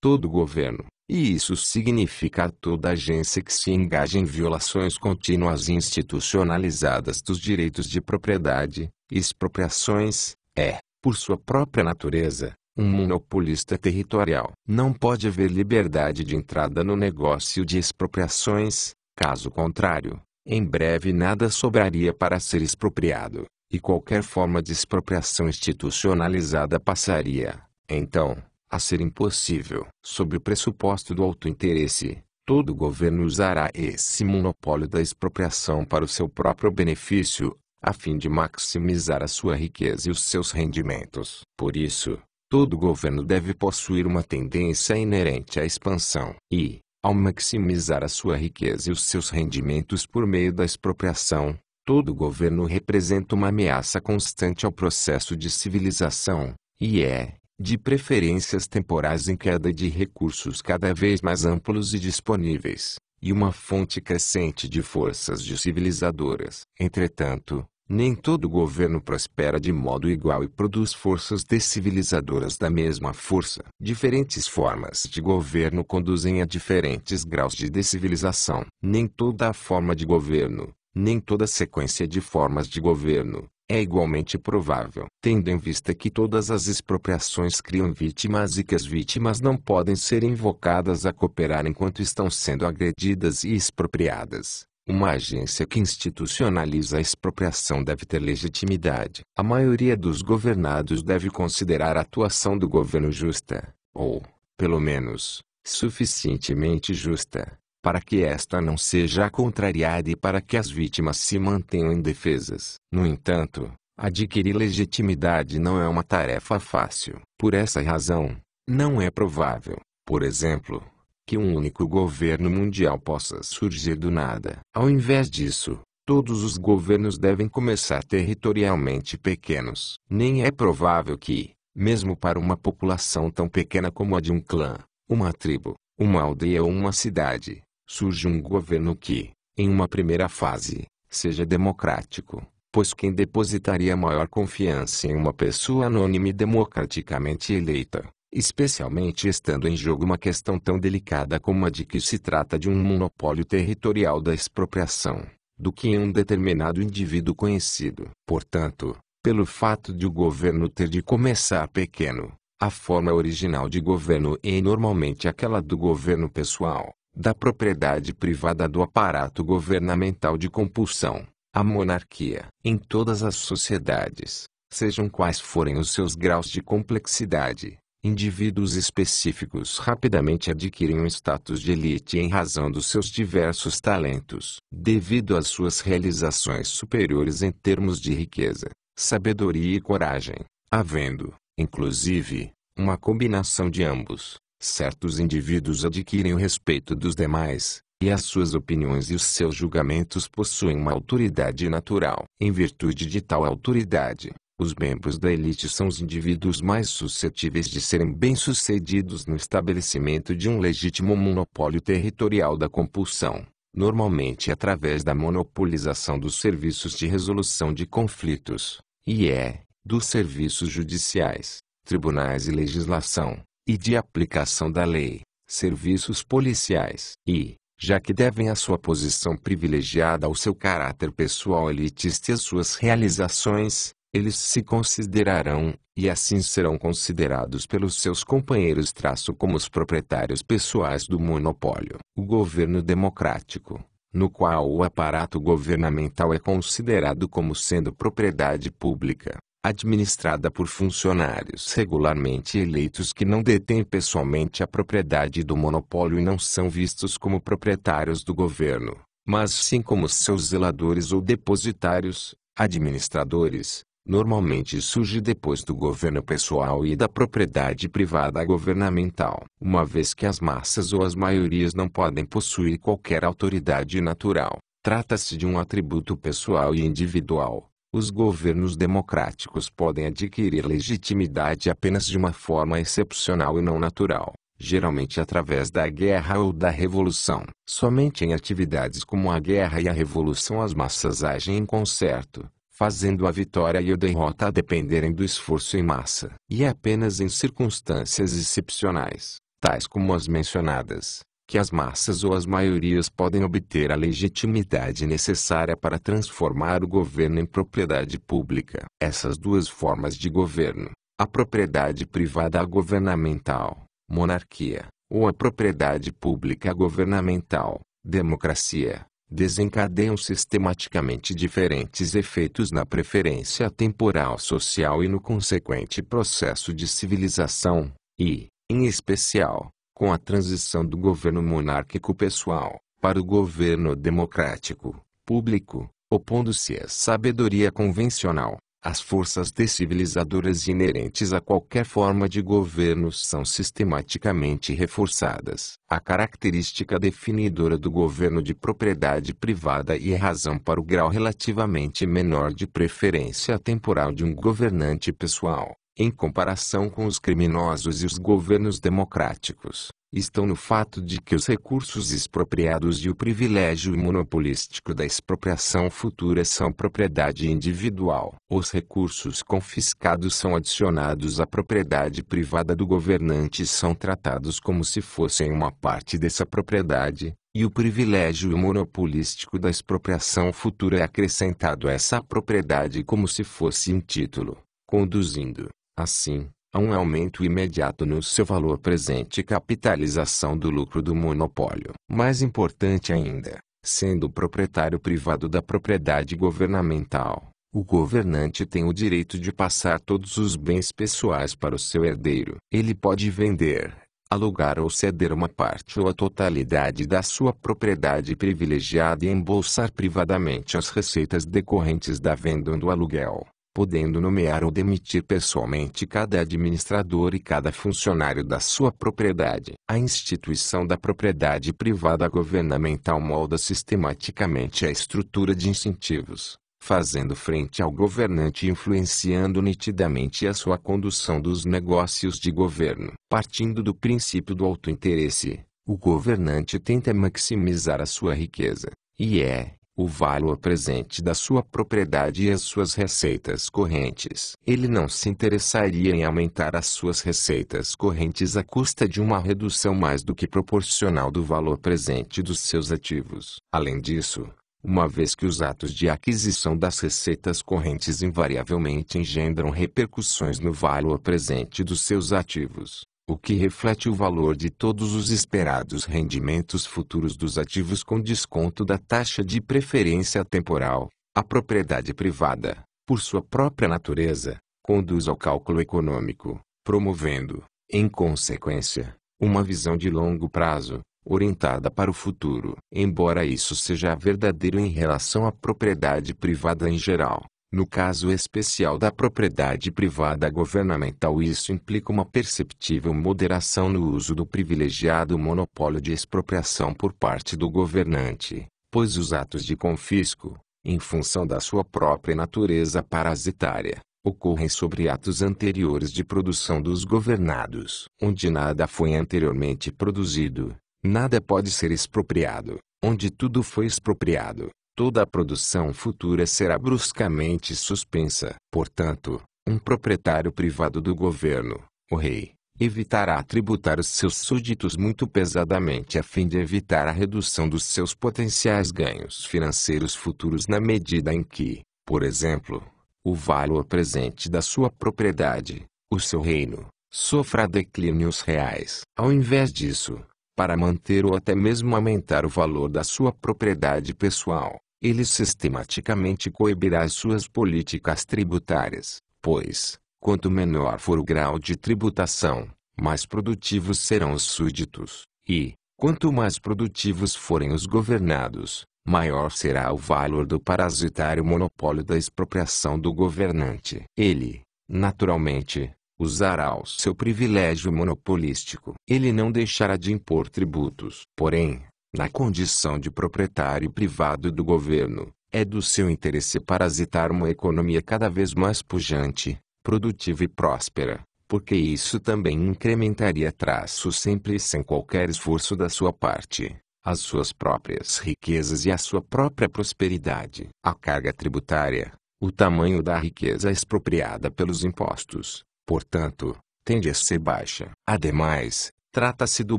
Speaker 1: Todo governo, e isso significa toda agência que se engaja em violações contínuas e institucionalizadas dos direitos de propriedade, expropriações, é, por sua própria natureza, um monopolista territorial. Não pode haver liberdade de entrada no negócio de expropriações, caso contrário, em breve nada sobraria para ser expropriado, e qualquer forma de expropriação institucionalizada passaria, então, a ser impossível. Sob o pressuposto do autointeresse, todo governo usará esse monopólio da expropriação para o seu próprio benefício, a fim de maximizar a sua riqueza e os seus rendimentos. Por isso, todo governo deve possuir uma tendência inerente à expansão e, ao maximizar a sua riqueza e os seus rendimentos por meio da expropriação, todo governo representa uma ameaça constante ao processo de civilização, e é, de preferências temporais em queda de recursos cada vez mais amplos e disponíveis, e uma fonte crescente de forças descivilizadoras. Entretanto, nem todo governo prospera de modo igual e produz forças descivilizadoras da mesma força. Diferentes formas de governo conduzem a diferentes graus de descivilização. Nem toda a forma de governo, nem toda a sequência de formas de governo, é igualmente provável, tendo em vista que todas as expropriações criam vítimas e que as vítimas não podem ser invocadas a cooperar enquanto estão sendo agredidas e expropriadas. Uma agência que institucionaliza a expropriação deve ter legitimidade. A maioria dos governados deve considerar a atuação do governo justa, ou, pelo menos, suficientemente justa para que esta não seja contrariada e para que as vítimas se mantenham indefesas. No entanto, adquirir legitimidade não é uma tarefa fácil. Por essa razão, não é provável, por exemplo, que um único governo mundial possa surgir do nada. Ao invés disso, todos os governos devem começar territorialmente pequenos. Nem é provável que, mesmo para uma população tão pequena como a de um clã, uma tribo, uma aldeia ou uma cidade, surge um governo que, em uma primeira fase, seja democrático, pois quem depositaria maior confiança em uma pessoa anônima e democraticamente eleita, especialmente estando em jogo uma questão tão delicada como a de que se trata de um monopólio territorial da expropriação, do que em um determinado indivíduo conhecido. Portanto, pelo fato de o governo ter de começar pequeno, a forma original de governo é normalmente aquela do governo pessoal, da propriedade privada do aparato governamental de compulsão, a monarquia. Em todas as sociedades, sejam quais forem os seus graus de complexidade, indivíduos específicos rapidamente adquirem um status de elite em razão dos seus diversos talentos, devido às suas realizações superiores em termos de riqueza, sabedoria e coragem, havendo, inclusive, uma combinação de ambos certos indivíduos adquirem o respeito dos demais, e as suas opiniões e os seus julgamentos possuem uma autoridade natural. Em virtude de tal autoridade, os membros da elite são os indivíduos mais suscetíveis de serem bem-sucedidos no estabelecimento de um legítimo monopólio territorial da compulsão, normalmente através da monopolização dos serviços de resolução de conflitos, e é, dos serviços judiciais, tribunais e legislação e de aplicação da lei, serviços policiais e, já que devem à sua posição privilegiada ao seu caráter pessoal elitista e às suas realizações, eles se considerarão, e assim serão considerados pelos seus companheiros traço como os proprietários pessoais do monopólio. O governo democrático, no qual o aparato governamental é considerado como sendo propriedade pública, administrada por funcionários regularmente eleitos que não detêm pessoalmente a propriedade do monopólio e não são vistos como proprietários do governo, mas sim como seus zeladores ou depositários, administradores, normalmente surge depois do governo pessoal e da propriedade privada governamental, uma vez que as massas ou as maiorias não podem possuir qualquer autoridade natural. Trata-se de um atributo pessoal e individual, os governos democráticos podem adquirir legitimidade apenas de uma forma excepcional e não natural, geralmente através da guerra ou da revolução. Somente em atividades como a guerra e a revolução as massas agem em concerto, fazendo a vitória e a derrota dependerem do esforço em massa. E é apenas em circunstâncias excepcionais, tais como as mencionadas, que as massas ou as maiorias podem obter a legitimidade necessária para transformar o governo em propriedade pública. Essas duas formas de governo, a propriedade privada governamental, monarquia, ou a propriedade pública governamental, democracia, desencadeiam sistematicamente diferentes efeitos na preferência temporal social e no consequente processo de civilização, e, em especial, com a transição do governo monárquico pessoal para o governo democrático, público, opondo-se à sabedoria convencional. As forças descivilizadoras inerentes a qualquer forma de governo são sistematicamente reforçadas. A característica definidora do governo de propriedade privada e razão para o grau relativamente menor de preferência temporal de um governante pessoal em comparação com os criminosos e os governos democráticos, estão no fato de que os recursos expropriados e o privilégio monopolístico da expropriação futura são propriedade individual. Os recursos confiscados são adicionados à propriedade privada do governante e são tratados como se fossem uma parte dessa propriedade, e o privilégio monopolístico da expropriação futura é acrescentado a essa propriedade como se fosse um título, conduzindo Assim, há um aumento imediato no seu valor presente e capitalização do lucro do monopólio. Mais importante ainda, sendo o proprietário privado da propriedade governamental, o governante tem o direito de passar todos os bens pessoais para o seu herdeiro. Ele pode vender, alugar ou ceder uma parte ou a totalidade da sua propriedade privilegiada e embolsar privadamente as receitas decorrentes da venda ou do aluguel podendo nomear ou demitir pessoalmente cada administrador e cada funcionário da sua propriedade. A instituição da propriedade privada governamental molda sistematicamente a estrutura de incentivos, fazendo frente ao governante e influenciando nitidamente a sua condução dos negócios de governo. Partindo do princípio do autointeresse, o governante tenta maximizar a sua riqueza, e é, o valor presente da sua propriedade e as suas receitas correntes. Ele não se interessaria em aumentar as suas receitas correntes à custa de uma redução mais do que proporcional do valor presente dos seus ativos. Além disso, uma vez que os atos de aquisição das receitas correntes invariavelmente engendram repercussões no valor presente dos seus ativos, o que reflete o valor de todos os esperados rendimentos futuros dos ativos com desconto da taxa de preferência temporal. A propriedade privada, por sua própria natureza, conduz ao cálculo econômico, promovendo, em consequência, uma visão de longo prazo, orientada para o futuro. Embora isso seja verdadeiro em relação à propriedade privada em geral, no caso especial da propriedade privada governamental, isso implica uma perceptível moderação no uso do privilegiado monopólio de expropriação por parte do governante, pois os atos de confisco, em função da sua própria natureza parasitária, ocorrem sobre atos anteriores de produção dos governados, onde nada foi anteriormente produzido, nada pode ser expropriado, onde tudo foi expropriado, toda a produção futura será bruscamente suspensa. Portanto, um proprietário privado do governo, o rei, evitará tributar os seus súditos muito pesadamente a fim de evitar a redução dos seus potenciais ganhos financeiros futuros na medida em que, por exemplo, o valor presente da sua propriedade, o seu reino, sofra declínios reais. Ao invés disso, para manter ou até mesmo aumentar o valor da sua propriedade pessoal, ele sistematicamente coibirá as suas políticas tributárias, pois, quanto menor for o grau de tributação, mais produtivos serão os súditos, e, quanto mais produtivos forem os governados, maior será o valor do parasitário monopólio da expropriação do governante. Ele, naturalmente, usará o seu privilégio monopolístico. Ele não deixará de impor tributos. Porém, na condição de proprietário privado do governo, é do seu interesse parasitar uma economia cada vez mais pujante, produtiva e próspera, porque isso também incrementaria traço sempre e sem qualquer esforço da sua parte, as suas próprias riquezas e a sua própria prosperidade. A carga tributária, o tamanho da riqueza expropriada pelos impostos, portanto, tende a ser baixa. Ademais, trata-se do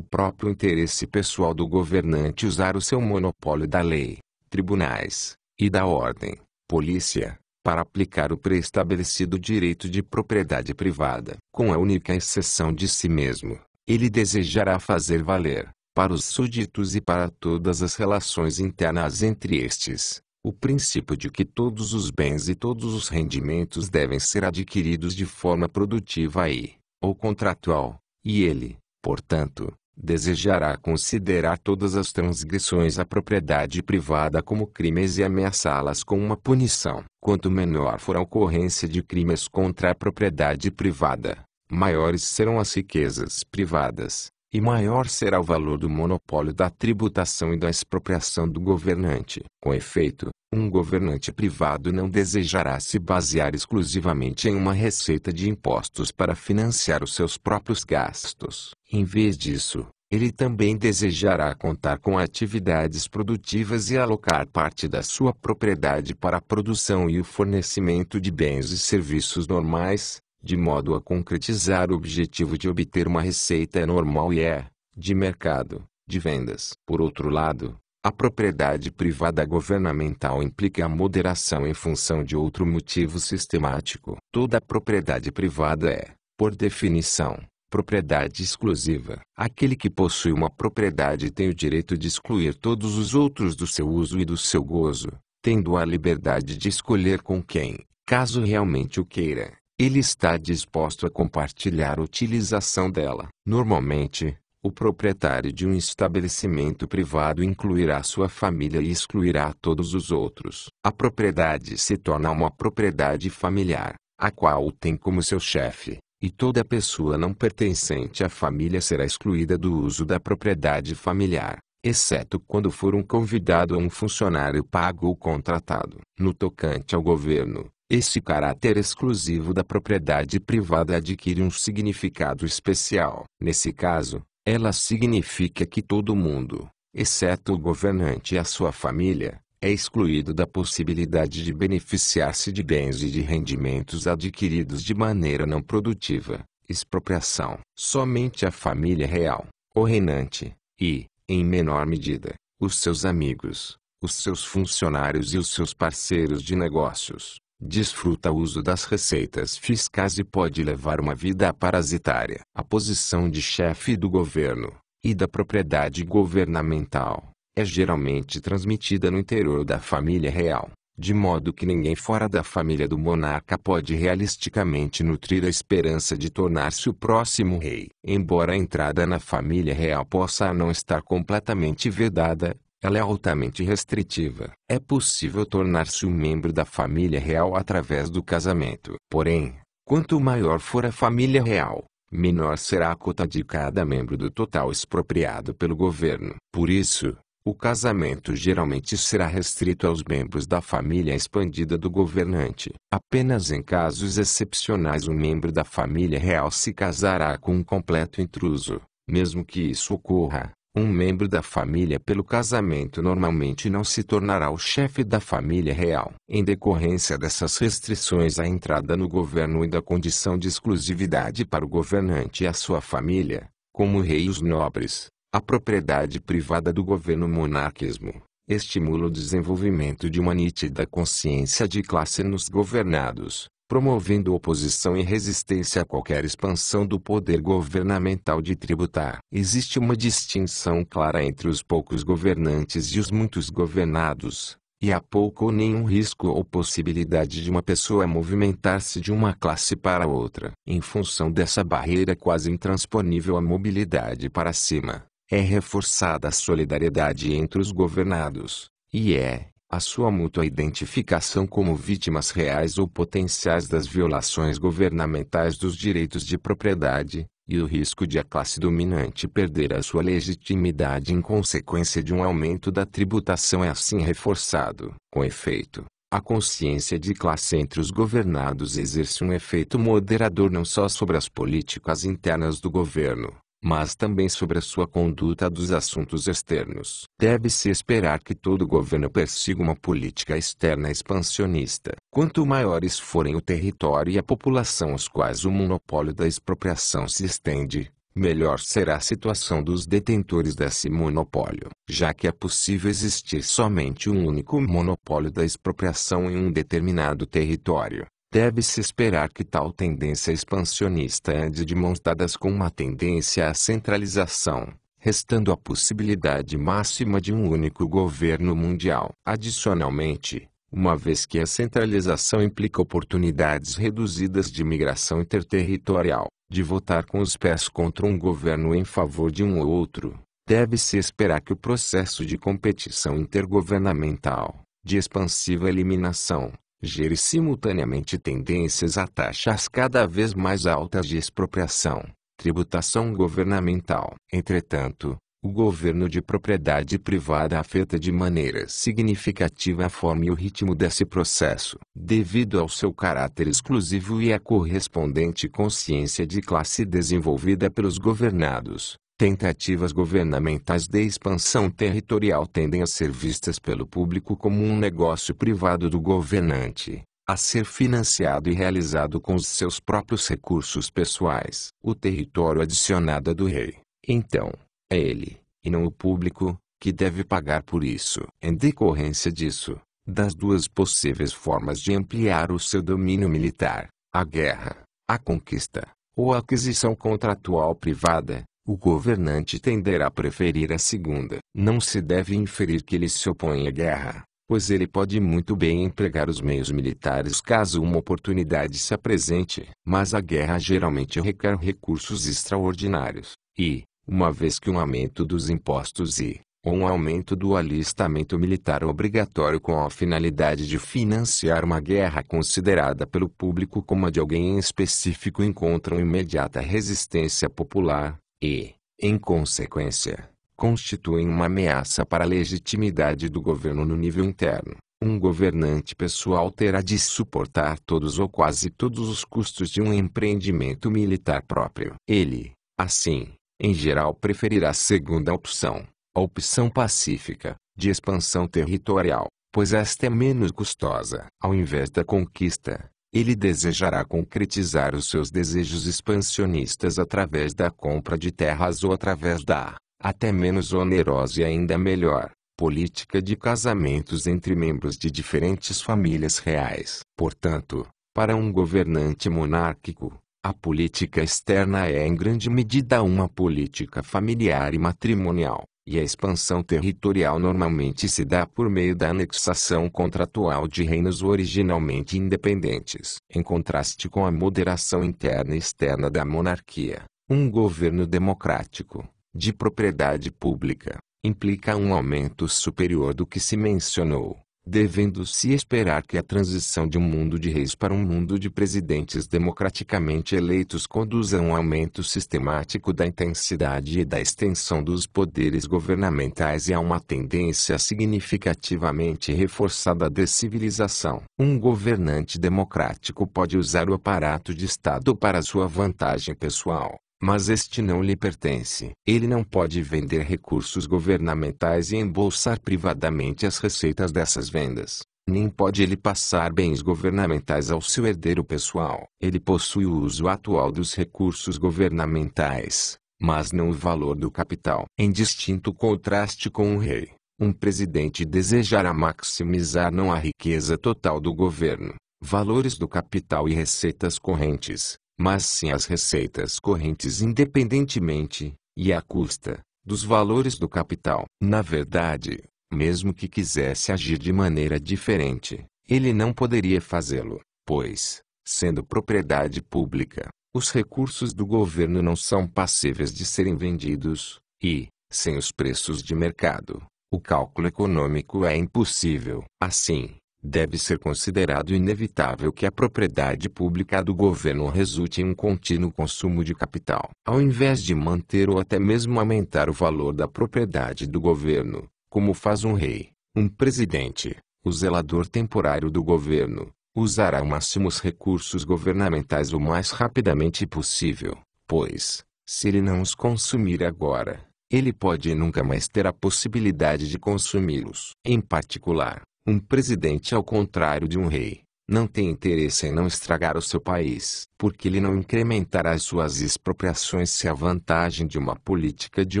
Speaker 1: próprio interesse pessoal do governante usar o seu monopólio da lei, tribunais e da ordem, polícia, para aplicar o preestabelecido direito de propriedade privada, com a única exceção de si mesmo. Ele desejará fazer valer, para os súditos e para todas as relações internas entre estes, o princípio de que todos os bens e todos os rendimentos devem ser adquiridos de forma produtiva e, ou contratual, e ele, portanto, desejará considerar todas as transgressões à propriedade privada como crimes e ameaçá-las com uma punição. Quanto menor for a ocorrência de crimes contra a propriedade privada, maiores serão as riquezas privadas, e maior será o valor do monopólio da tributação e da expropriação do governante. Com efeito, um governante privado não desejará se basear exclusivamente em uma receita de impostos para financiar os seus próprios gastos. Em vez disso, ele também desejará contar com atividades produtivas e alocar parte da sua propriedade para a produção e o fornecimento de bens e serviços normais, de modo a concretizar o objetivo de obter uma receita normal e é, de mercado, de vendas. Por outro lado, a propriedade privada governamental implica a moderação em função de outro motivo sistemático. Toda propriedade privada é, por definição, propriedade exclusiva. Aquele que possui uma propriedade tem o direito de excluir todos os outros do seu uso e do seu gozo, tendo a liberdade de escolher com quem, caso realmente o queira, ele está disposto a compartilhar a utilização dela. Normalmente, o proprietário de um estabelecimento privado incluirá sua família e excluirá todos os outros. A propriedade se torna uma propriedade familiar, a qual tem como seu chefe, e toda pessoa não pertencente à família será excluída do uso da propriedade familiar, exceto quando for um convidado ou um funcionário pago ou contratado. No tocante ao governo, esse caráter exclusivo da propriedade privada adquire um significado especial. Nesse caso, ela significa que todo mundo, exceto o governante e a sua família, é excluído da possibilidade de beneficiar-se de bens e de rendimentos adquiridos de maneira não produtiva, expropriação. Somente a família real, o reinante, e, em menor medida, os seus amigos, os seus funcionários e os seus parceiros de negócios, desfruta o uso das receitas fiscais e pode levar uma vida parasitária. A posição de chefe do governo e da propriedade governamental é geralmente transmitida no interior da família real, de modo que ninguém fora da família do monarca pode realisticamente nutrir a esperança de tornar-se o próximo rei. Embora a entrada na família real possa não estar completamente vedada, ela é altamente restritiva. É possível tornar-se um membro da família real através do casamento. Porém, quanto maior for a família real, menor será a cota de cada membro do total expropriado pelo governo. Por isso, o casamento geralmente será restrito aos membros da família expandida do governante. Apenas em casos excepcionais um membro da família real se casará com um completo intruso. Mesmo que isso ocorra, um membro da família pelo casamento normalmente não se tornará o chefe da família real. Em decorrência dessas restrições à entrada no governo e da condição de exclusividade para o governante e a sua família, como reis rei os nobres, a propriedade privada do governo monarquismo estimula o desenvolvimento de uma nítida consciência de classe nos governados, promovendo oposição e resistência a qualquer expansão do poder governamental de tributar. Existe uma distinção clara entre os poucos governantes e os muitos governados, e há pouco ou nenhum risco ou possibilidade de uma pessoa movimentar-se de uma classe para outra. Em função dessa barreira quase intransponível à mobilidade para cima, é reforçada a solidariedade entre os governados, e é, a sua mútua identificação como vítimas reais ou potenciais das violações governamentais dos direitos de propriedade, e o risco de a classe dominante perder a sua legitimidade em consequência de um aumento da tributação é assim reforçado. Com efeito, a consciência de classe entre os governados exerce um efeito moderador não só sobre as políticas internas do governo, mas também sobre a sua conduta dos assuntos externos. Deve-se esperar que todo governo persiga uma política externa expansionista. Quanto maiores forem o território e a população aos quais o monopólio da expropriação se estende, melhor será a situação dos detentores desse monopólio, já que é possível existir somente um único monopólio da expropriação em um determinado território. Deve-se esperar que tal tendência expansionista ande de mãos dadas com uma tendência à centralização, restando a possibilidade máxima de um único governo mundial. Adicionalmente, uma vez que a centralização implica oportunidades reduzidas de migração interterritorial, de votar com os pés contra um governo em favor de um ou outro, deve-se esperar que o processo de competição intergovernamental, de expansiva eliminação, gere simultaneamente tendências a taxas cada vez mais altas de expropriação, tributação governamental. Entretanto, o governo de propriedade privada afeta de maneira significativa a forma e o ritmo desse processo. Devido ao seu caráter exclusivo e à correspondente consciência de classe desenvolvida pelos governados, Tentativas governamentais de expansão territorial tendem a ser vistas pelo público como um negócio privado do governante, a ser financiado e realizado com os seus próprios recursos pessoais. O território adicionado é do rei, então, é ele, e não o público, que deve pagar por isso. Em decorrência disso, das duas possíveis formas de ampliar o seu domínio militar, a guerra, a conquista, ou a aquisição contratual privada, o governante tenderá a preferir a segunda. Não se deve inferir que ele se opõe à guerra, pois ele pode muito bem empregar os meios militares caso uma oportunidade se apresente. Mas a guerra geralmente requer recursos extraordinários, e, uma vez que um aumento dos impostos e, ou um aumento do alistamento militar obrigatório com a finalidade de financiar uma guerra considerada pelo público como a de alguém em específico encontram imediata resistência popular, e, em consequência, constituem uma ameaça para a legitimidade do governo no nível interno. Um governante pessoal terá de suportar todos ou quase todos os custos de um empreendimento militar próprio. Ele, assim, em geral preferirá a segunda opção, a opção pacífica, de expansão territorial, pois esta é menos custosa. Ao invés da conquista, ele desejará concretizar os seus desejos expansionistas através da compra de terras ou através da, até menos onerosa e ainda melhor, política de casamentos entre membros de diferentes famílias reais. Portanto, para um governante monárquico, a política externa é em grande medida uma política familiar e matrimonial e a expansão territorial normalmente se dá por meio da anexação contratual de reinos originalmente independentes. Em contraste com a moderação interna e externa da monarquia, um governo democrático, de propriedade pública, implica um aumento superior do que se mencionou devendo-se esperar que a transição de um mundo de reis para um mundo de presidentes democraticamente eleitos conduza a um aumento sistemático da intensidade e da extensão dos poderes governamentais e a uma tendência significativamente reforçada de civilização, Um governante democrático pode usar o aparato de Estado para sua vantagem pessoal, mas este não lhe pertence. Ele não pode vender recursos governamentais e embolsar privadamente as receitas dessas vendas. Nem pode ele passar bens governamentais ao seu herdeiro pessoal. Ele possui o uso atual dos recursos governamentais, mas não o valor do capital. Em distinto contraste com um rei, um presidente desejará maximizar não a riqueza total do governo, valores do capital e receitas correntes, mas sim as receitas correntes independentemente, e à custa, dos valores do capital. Na verdade, mesmo que quisesse agir de maneira diferente, ele não poderia fazê-lo, pois, sendo propriedade pública, os recursos do governo não são passíveis de serem vendidos, e, sem os preços de mercado, o cálculo econômico é impossível. Assim, deve ser considerado inevitável que a propriedade pública do governo resulte em um contínuo consumo de capital. Ao invés de manter ou até mesmo aumentar o valor da propriedade do governo, como faz um rei, um presidente, o zelador temporário do governo, usará o máximo os recursos governamentais o mais rapidamente possível, pois, se ele não os consumir agora, ele pode nunca mais ter a possibilidade de consumi-los. Em particular, um presidente, ao contrário de um rei, não tem interesse em não estragar o seu país, porque ele não incrementará as suas expropriações se a vantagem de uma política de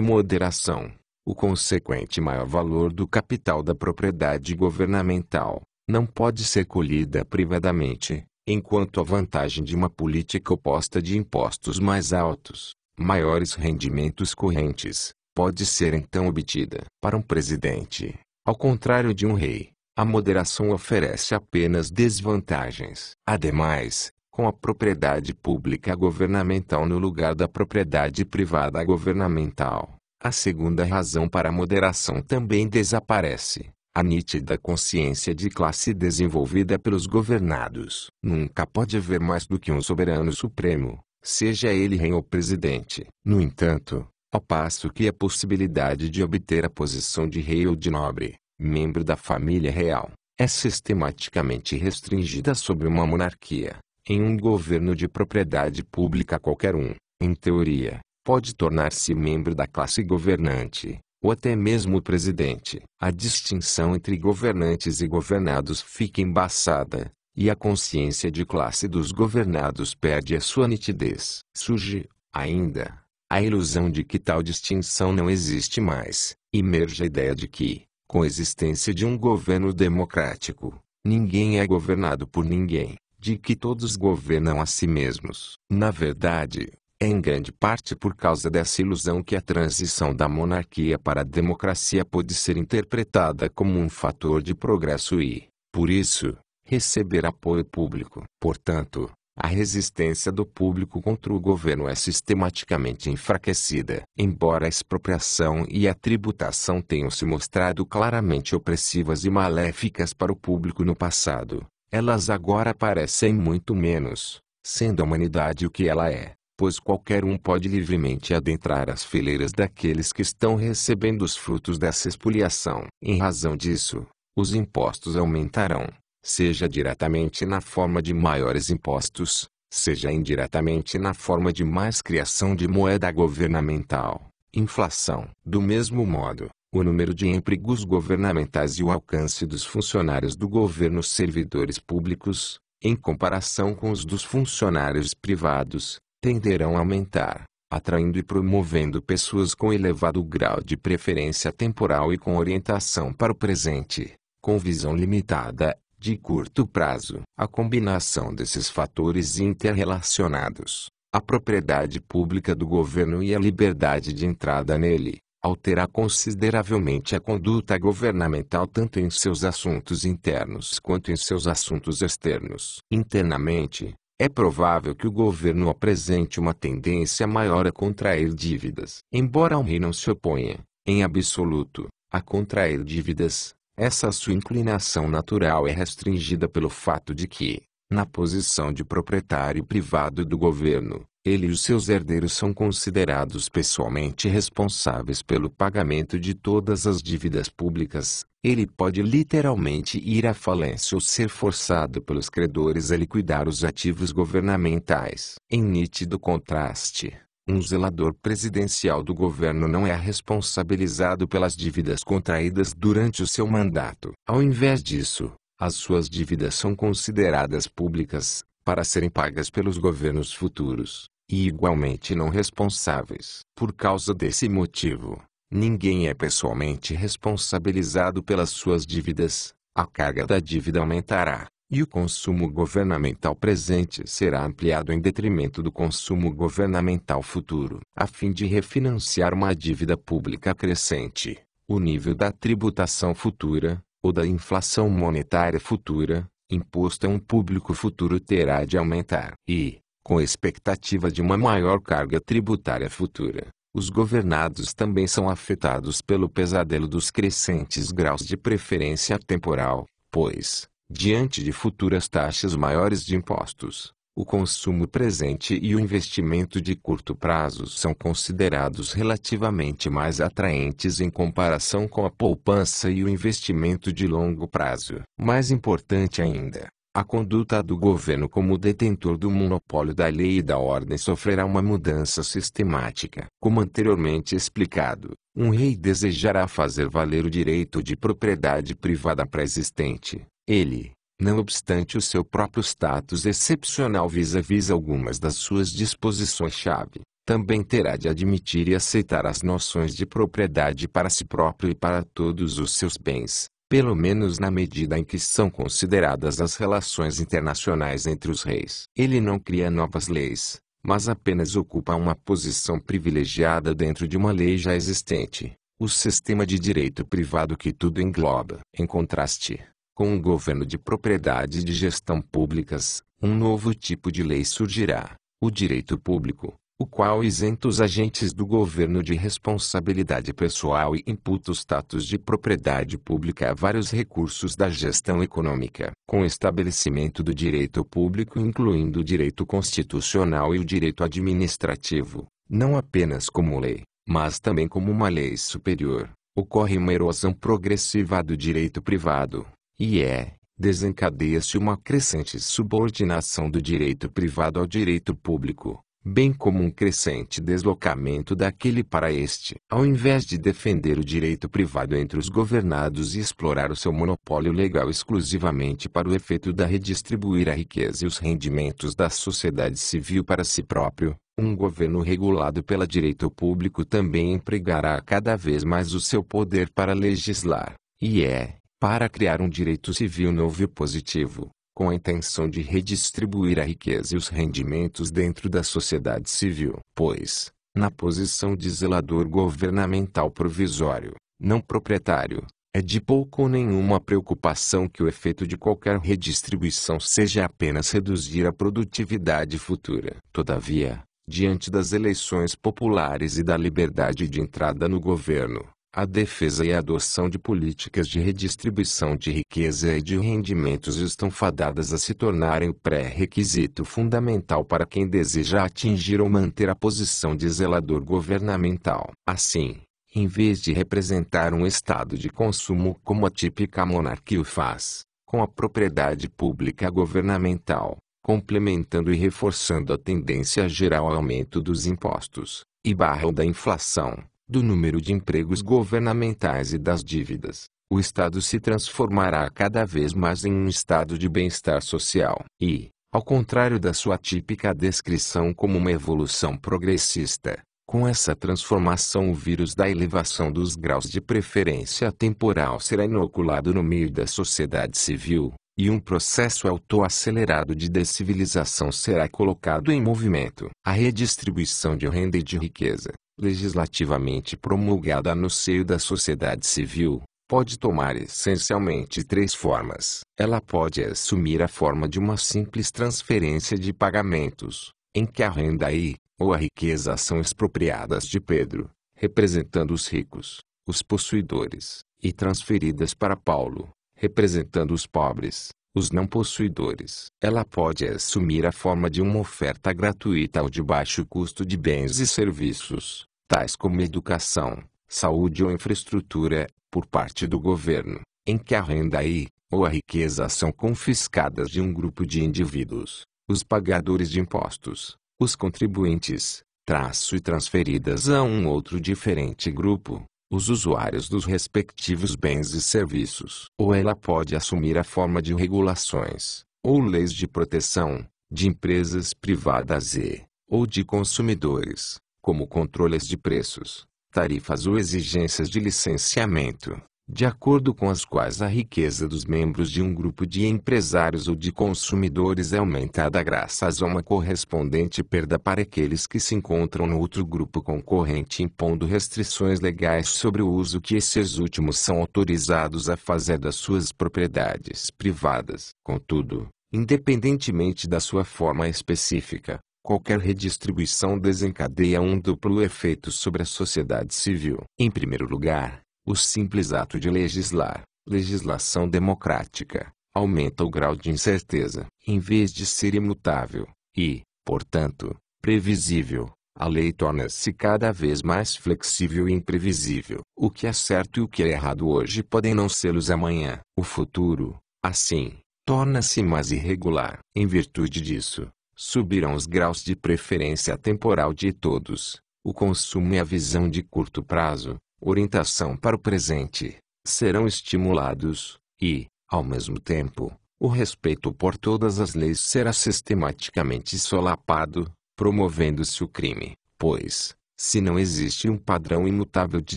Speaker 1: moderação, o consequente maior valor do capital da propriedade governamental, não pode ser colhida privadamente, enquanto a vantagem de uma política oposta de impostos mais altos, maiores rendimentos correntes, pode ser então obtida. Para um presidente, ao contrário de um rei, a moderação oferece apenas desvantagens. Ademais, com a propriedade pública governamental no lugar da propriedade privada governamental, a segunda razão para a moderação também desaparece a nítida consciência de classe desenvolvida pelos governados. Nunca pode haver mais do que um soberano supremo, seja ele rei ou presidente. No entanto, ao passo que a possibilidade de obter a posição de rei ou de nobre, membro da família real, é sistematicamente restringida sob uma monarquia. Em um governo de propriedade pública qualquer um, em teoria, pode tornar-se membro da classe governante, ou até mesmo presidente. A distinção entre governantes e governados fica embaçada, e a consciência de classe dos governados perde a sua nitidez. Surge, ainda, a ilusão de que tal distinção não existe mais, emerge a ideia de que, com a existência de um governo democrático, ninguém é governado por ninguém, de que todos governam a si mesmos. Na verdade, é em grande parte por causa dessa ilusão que a transição da monarquia para a democracia pode ser interpretada como um fator de progresso e, por isso, receber apoio público. Portanto, a resistência do público contra o governo é sistematicamente enfraquecida. Embora a expropriação e a tributação tenham se mostrado claramente opressivas e maléficas para o público no passado, elas agora parecem muito menos, sendo a humanidade o que ela é, pois qualquer um pode livremente adentrar as fileiras daqueles que estão recebendo os frutos dessa expoliação. Em razão disso, os impostos aumentarão seja diretamente na forma de maiores impostos, seja indiretamente na forma de mais criação de moeda governamental, inflação. Do mesmo modo, o número de empregos governamentais e o alcance dos funcionários do governo servidores públicos, em comparação com os dos funcionários privados, tenderão a aumentar, atraindo e promovendo pessoas com elevado grau de preferência temporal e com orientação para o presente, com visão limitada de curto prazo. A combinação desses fatores interrelacionados, a propriedade pública do governo e a liberdade de entrada nele, altera consideravelmente a conduta governamental tanto em seus assuntos internos quanto em seus assuntos externos. Internamente, é provável que o governo apresente uma tendência maior a contrair dívidas. Embora o rei não se oponha, em absoluto, a contrair dívidas, essa sua inclinação natural é restringida pelo fato de que, na posição de proprietário privado do governo, ele e os seus herdeiros são considerados pessoalmente responsáveis pelo pagamento de todas as dívidas públicas. Ele pode literalmente ir à falência ou ser forçado pelos credores a liquidar os ativos governamentais. Em nítido contraste, um zelador presidencial do governo não é responsabilizado pelas dívidas contraídas durante o seu mandato. Ao invés disso, as suas dívidas são consideradas públicas, para serem pagas pelos governos futuros, e igualmente não responsáveis. Por causa desse motivo, ninguém é pessoalmente responsabilizado pelas suas dívidas, a carga da dívida aumentará, e o consumo governamental presente será ampliado em detrimento do consumo governamental futuro, a fim de refinanciar uma dívida pública crescente. O nível da tributação futura, ou da inflação monetária futura, imposto a um público futuro terá de aumentar. E, com expectativa de uma maior carga tributária futura, os governados também são afetados pelo pesadelo dos crescentes graus de preferência temporal, pois, Diante de futuras taxas maiores de impostos, o consumo presente e o investimento de curto prazo são considerados relativamente mais atraentes em comparação com a poupança e o investimento de longo prazo. Mais importante ainda, a conduta do governo como detentor do monopólio da lei e da ordem sofrerá uma mudança sistemática. Como anteriormente explicado, um rei desejará fazer valer o direito de propriedade privada pré-existente, ele, não obstante o seu próprio status excepcional vis-à-vis -vis algumas das suas disposições-chave, também terá de admitir e aceitar as noções de propriedade para si próprio e para todos os seus bens, pelo menos na medida em que são consideradas as relações internacionais entre os reis. Ele não cria novas leis, mas apenas ocupa uma posição privilegiada dentro de uma lei já existente, o sistema de direito privado que tudo engloba. Em contraste, com o governo de propriedade e de gestão públicas, um novo tipo de lei surgirá, o direito público, o qual isenta os agentes do governo de responsabilidade pessoal e imputa o status de propriedade pública a vários recursos da gestão econômica, com o estabelecimento do direito público incluindo o direito constitucional e o direito administrativo, não apenas como lei, mas também como uma lei superior. Ocorre uma erosão progressiva do direito privado e é, desencadeia-se uma crescente subordinação do direito privado ao direito público, bem como um crescente deslocamento daquele para este. Ao invés de defender o direito privado entre os governados e explorar o seu monopólio legal exclusivamente para o efeito da redistribuir a riqueza e os rendimentos da sociedade civil para si próprio, um governo regulado pela direito público também empregará cada vez mais o seu poder para legislar, e é, para criar um direito civil novo e positivo, com a intenção de redistribuir a riqueza e os rendimentos dentro da sociedade civil. Pois, na posição de zelador governamental provisório, não proprietário, é de pouco ou nenhuma preocupação que o efeito de qualquer redistribuição seja apenas reduzir a produtividade futura. Todavia, diante das eleições populares e da liberdade de entrada no governo, a defesa e a adoção de políticas de redistribuição de riqueza e de rendimentos estão fadadas a se tornarem o pré-requisito fundamental para quem deseja atingir ou manter a posição de zelador governamental. Assim, em vez de representar um estado de consumo como a típica monarquia o faz, com a propriedade pública governamental, complementando e reforçando a tendência geral ao aumento dos impostos, e barram da inflação do número de empregos governamentais e das dívidas, o Estado se transformará cada vez mais em um estado de bem-estar social. E, ao contrário da sua típica descrição como uma evolução progressista, com essa transformação o vírus da elevação dos graus de preferência temporal será inoculado no meio da sociedade civil, e um processo autoacelerado de descivilização será colocado em movimento. A redistribuição de renda e de riqueza, legislativamente promulgada no seio da sociedade civil, pode tomar essencialmente três formas. Ela pode assumir a forma de uma simples transferência de pagamentos, em que a renda e, ou a riqueza são expropriadas de Pedro, representando os ricos, os possuidores, e transferidas para Paulo, representando os pobres, os não possuidores. Ela pode assumir a forma de uma oferta gratuita ou de baixo custo de bens e serviços, tais como educação, saúde ou infraestrutura, por parte do governo, em que a renda e ou a riqueza são confiscadas de um grupo de indivíduos, os pagadores de impostos, os contribuintes, traço e transferidas a um outro diferente grupo, os usuários dos respectivos bens e serviços. Ou ela pode assumir a forma de regulações, ou leis de proteção, de empresas privadas e, ou de consumidores, como controles de preços, tarifas ou exigências de licenciamento de acordo com as quais a riqueza dos membros de um grupo de empresários ou de consumidores é aumentada graças a uma correspondente perda para aqueles que se encontram no outro grupo concorrente impondo restrições legais sobre o uso que esses últimos são autorizados a fazer das suas propriedades privadas. Contudo, independentemente da sua forma específica, qualquer redistribuição desencadeia um duplo efeito sobre a sociedade civil. Em primeiro lugar, o simples ato de legislar, legislação democrática, aumenta o grau de incerteza. Em vez de ser imutável e, portanto, previsível, a lei torna-se cada vez mais flexível e imprevisível. O que é certo e o que é errado hoje podem não sê-los amanhã. O futuro, assim, torna-se mais irregular. Em virtude disso, subirão os graus de preferência temporal de todos, o consumo e a visão de curto prazo, orientação para o presente, serão estimulados, e, ao mesmo tempo, o respeito por todas as leis será sistematicamente solapado, promovendo-se o crime, pois, se não existe um padrão imutável de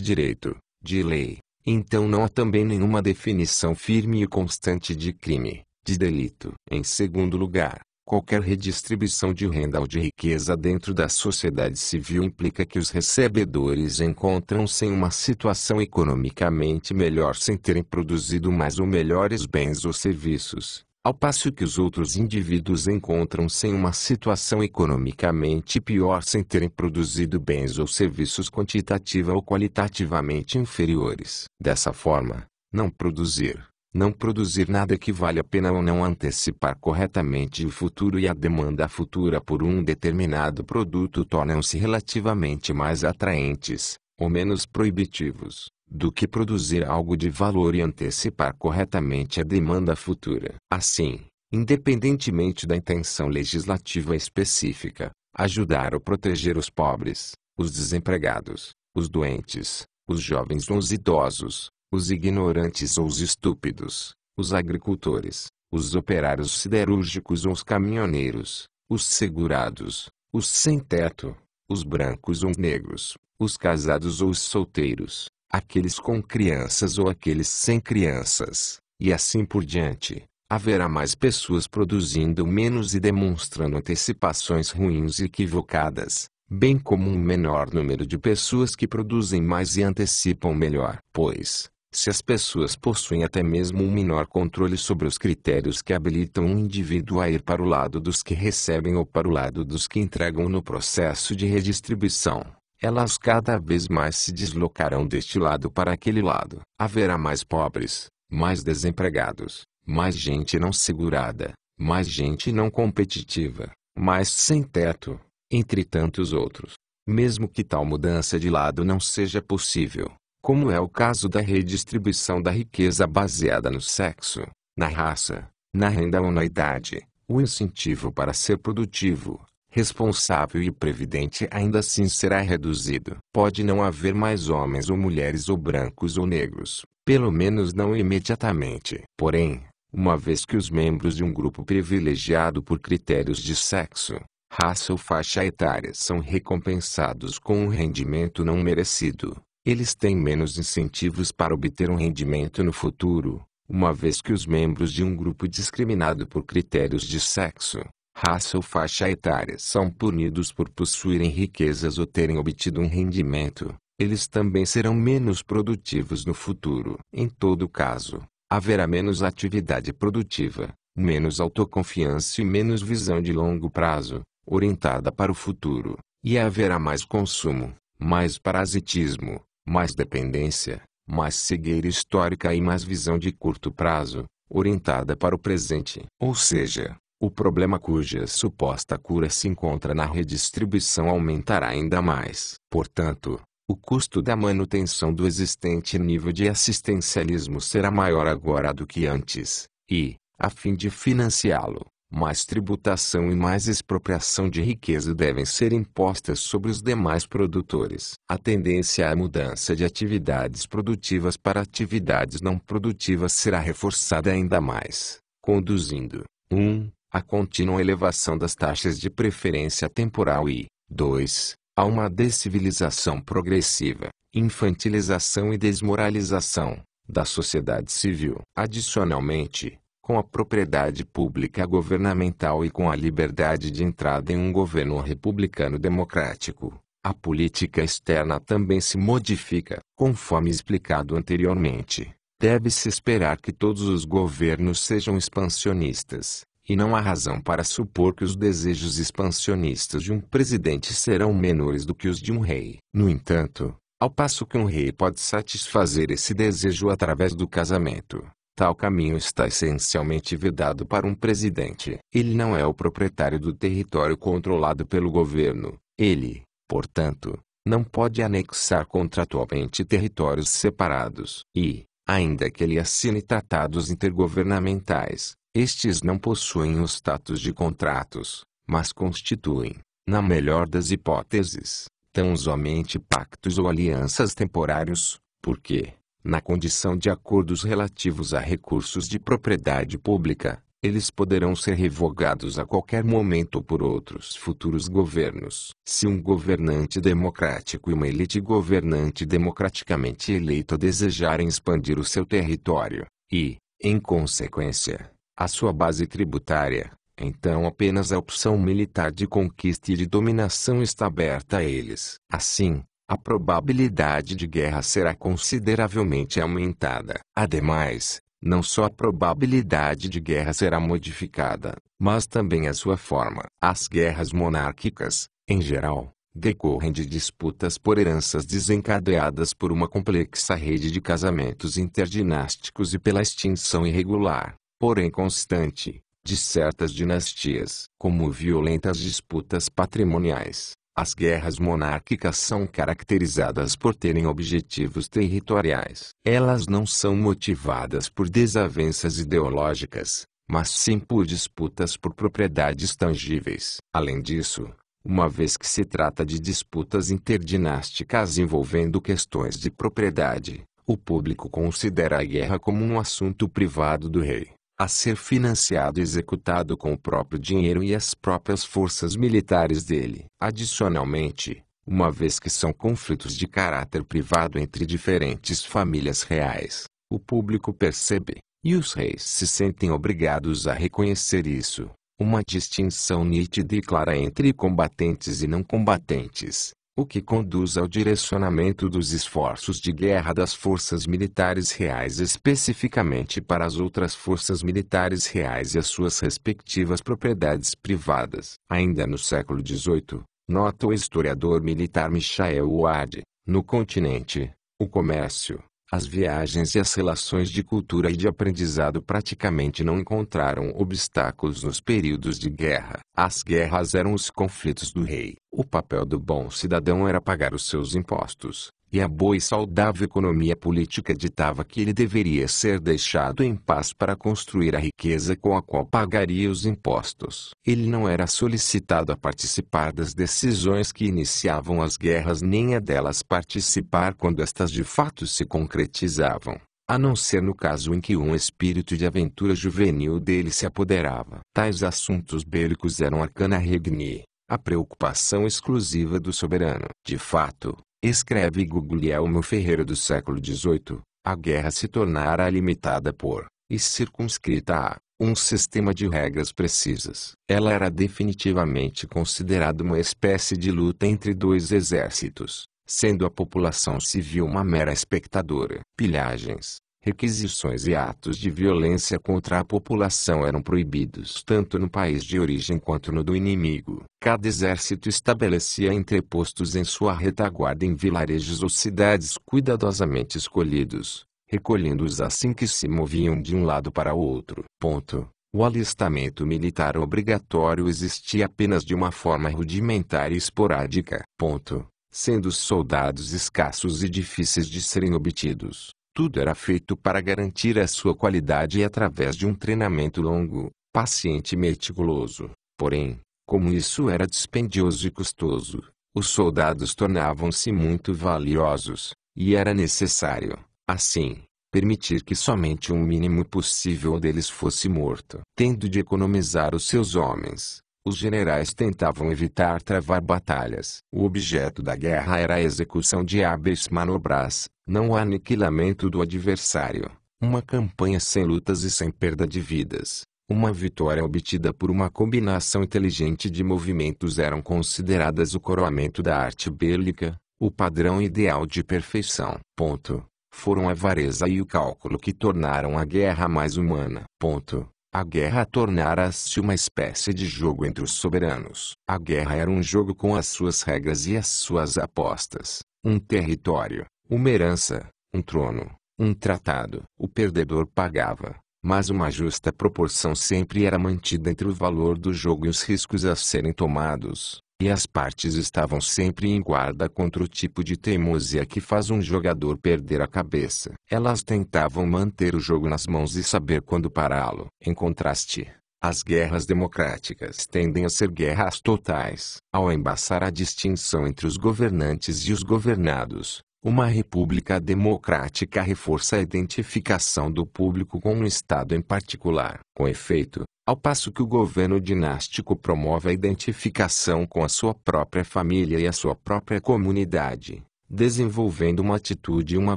Speaker 1: direito, de lei, então não há também nenhuma definição firme e constante de crime, de delito. Em segundo lugar, Qualquer redistribuição de renda ou de riqueza dentro da sociedade civil implica que os recebedores encontram-se em uma situação economicamente melhor sem terem produzido mais ou melhores bens ou serviços, ao passo que os outros indivíduos encontram-se em uma situação economicamente pior sem terem produzido bens ou serviços quantitativa ou qualitativamente inferiores. Dessa forma, não produzir não produzir nada que vale a pena ou não antecipar corretamente o futuro e a demanda futura por um determinado produto tornam-se relativamente mais atraentes, ou menos proibitivos, do que produzir algo de valor e antecipar corretamente a demanda futura. Assim, independentemente da intenção legislativa específica, ajudar ou proteger os pobres, os desempregados, os doentes, os jovens ou os idosos, os ignorantes ou os estúpidos, os agricultores, os operários siderúrgicos ou os caminhoneiros, os segurados, os sem-teto, os brancos ou negros, os casados ou os solteiros, aqueles com crianças ou aqueles sem crianças, e assim por diante. Haverá mais pessoas produzindo menos e demonstrando antecipações ruins e equivocadas, bem como um menor número de pessoas que produzem mais e antecipam melhor. Pois, se as pessoas possuem até mesmo um menor controle sobre os critérios que habilitam um indivíduo a ir para o lado dos que recebem ou para o lado dos que entregam no processo de redistribuição, elas cada vez mais se deslocarão deste lado para aquele lado. Haverá mais pobres, mais desempregados, mais gente não segurada, mais gente não competitiva, mais sem teto, entre tantos outros. Mesmo que tal mudança de lado não seja possível, como é o caso da redistribuição da riqueza baseada no sexo, na raça, na renda ou na idade, o incentivo para ser produtivo, responsável e previdente ainda assim será reduzido. Pode não haver mais homens ou mulheres ou brancos ou negros, pelo menos não imediatamente. Porém, uma vez que os membros de um grupo privilegiado por critérios de sexo, raça ou faixa etária são recompensados com um rendimento não merecido, eles têm menos incentivos para obter um rendimento no futuro, uma vez que os membros de um grupo discriminado por critérios de sexo, raça ou faixa etária são punidos por possuírem riquezas ou terem obtido um rendimento, eles também serão menos produtivos no futuro. Em todo caso, haverá menos atividade produtiva, menos autoconfiança e menos visão de longo prazo, orientada para o futuro, e haverá mais consumo, mais parasitismo, mais dependência, mais cegueira histórica e mais visão de curto prazo, orientada para o presente. Ou seja, o problema cuja suposta cura se encontra na redistribuição aumentará ainda mais. Portanto, o custo da manutenção do existente nível de assistencialismo será maior agora do que antes, e, a fim de financiá-lo, mais tributação e mais expropriação de riqueza devem ser impostas sobre os demais produtores. A tendência à mudança de atividades produtivas para atividades não produtivas será reforçada ainda mais, conduzindo 1. Um, a contínua elevação das taxas de preferência temporal e 2. a uma descivilização progressiva, infantilização e desmoralização da sociedade civil. Adicionalmente, com a propriedade pública governamental e com a liberdade de entrada em um governo republicano democrático, a política externa também se modifica. Conforme explicado anteriormente, deve-se esperar que todos os governos sejam expansionistas, e não há razão para supor que os desejos expansionistas de um presidente serão menores do que os de um rei. No entanto, ao passo que um rei pode satisfazer esse desejo através do casamento, Tal caminho está essencialmente vedado para um presidente. Ele não é o proprietário do território controlado pelo governo. Ele, portanto, não pode anexar contratualmente territórios separados. E, ainda que ele assine tratados intergovernamentais, estes não possuem o status de contratos, mas constituem, na melhor das hipóteses, tão somente pactos ou alianças temporários, porque, na condição de acordos relativos a recursos de propriedade pública, eles poderão ser revogados a qualquer momento por outros futuros governos. Se um governante democrático e uma elite governante democraticamente eleita desejarem expandir o seu território, e, em consequência, a sua base tributária, então apenas a opção militar de conquista e de dominação está aberta a eles. Assim, a probabilidade de guerra será consideravelmente aumentada. Ademais, não só a probabilidade de guerra será modificada, mas também a sua forma. As guerras monárquicas, em geral, decorrem de disputas por heranças desencadeadas por uma complexa rede de casamentos interdinásticos e pela extinção irregular, porém constante, de certas dinastias, como violentas disputas patrimoniais, as guerras monárquicas são caracterizadas por terem objetivos territoriais. Elas não são motivadas por desavenças ideológicas, mas sim por disputas por propriedades tangíveis. Além disso, uma vez que se trata de disputas interdinásticas envolvendo questões de propriedade, o público considera a guerra como um assunto privado do rei a ser financiado e executado com o próprio dinheiro e as próprias forças militares dele. Adicionalmente, uma vez que são conflitos de caráter privado entre diferentes famílias reais, o público percebe, e os reis se sentem obrigados a reconhecer isso, uma distinção nítida e clara entre combatentes e não combatentes o que conduz ao direcionamento dos esforços de guerra das forças militares reais especificamente para as outras forças militares reais e as suas respectivas propriedades privadas. Ainda no século XVIII, nota o historiador militar Michael Ward, no continente, o comércio, as viagens e as relações de cultura e de aprendizado praticamente não encontraram obstáculos nos períodos de guerra. As guerras eram os conflitos do rei. O papel do bom cidadão era pagar os seus impostos, e a boa e saudável economia política ditava que ele deveria ser deixado em paz para construir a riqueza com a qual pagaria os impostos. Ele não era solicitado a participar das decisões que iniciavam as guerras nem a delas participar quando estas de fato se concretizavam a não ser no caso em que um espírito de aventura juvenil dele se apoderava. Tais assuntos bélicos eram a regni, a preocupação exclusiva do soberano. De fato, Escreve Guglielmo Ferreira do século XVIII, a guerra se tornara limitada por, e circunscrita a, um sistema de regras precisas. Ela era definitivamente considerada uma espécie de luta entre dois exércitos, sendo a população civil uma mera espectadora. Pilhagens, requisições e atos de violência contra a população eram proibidos tanto no país de origem quanto no do inimigo. Cada exército estabelecia entrepostos em sua retaguarda em vilarejos ou cidades cuidadosamente escolhidos, recolhendo-os assim que se moviam de um lado para o outro. Ponto. O alistamento militar obrigatório existia apenas de uma forma rudimentar e esporádica. Ponto. Sendo os soldados escassos e difíceis de serem obtidos tudo era feito para garantir a sua qualidade através de um treinamento longo, paciente e meticuloso. Porém, como isso era dispendioso e custoso, os soldados tornavam-se muito valiosos, e era necessário, assim, permitir que somente o um mínimo possível deles fosse morto. Tendo de economizar os seus homens, os generais tentavam evitar travar batalhas. O objeto da guerra era a execução de hábeis manobras, não há aniquilamento do adversário, uma campanha sem lutas e sem perda de vidas. Uma vitória obtida por uma combinação inteligente de movimentos eram consideradas o coroamento da arte bélica, o padrão ideal de perfeição. Ponto. Foram a avareza e o cálculo que tornaram a guerra mais humana. Ponto. A guerra tornara-se uma espécie de jogo entre os soberanos. A guerra era um jogo com as suas regras e as suas apostas, um território, uma herança, um trono, um tratado. O perdedor pagava, mas uma justa proporção sempre era mantida entre o valor do jogo e os riscos a serem tomados, e as partes estavam sempre em guarda contra o tipo de teimosia que faz um jogador perder a cabeça. Elas tentavam manter o jogo nas mãos e saber quando pará-lo. Em contraste, as guerras democráticas tendem a ser guerras totais. Ao embaçar a distinção entre os governantes e os governados, uma república democrática reforça a identificação do público com um Estado em particular. Com efeito, ao passo que o governo dinástico promove a identificação com a sua própria família e a sua própria comunidade, desenvolvendo uma atitude e uma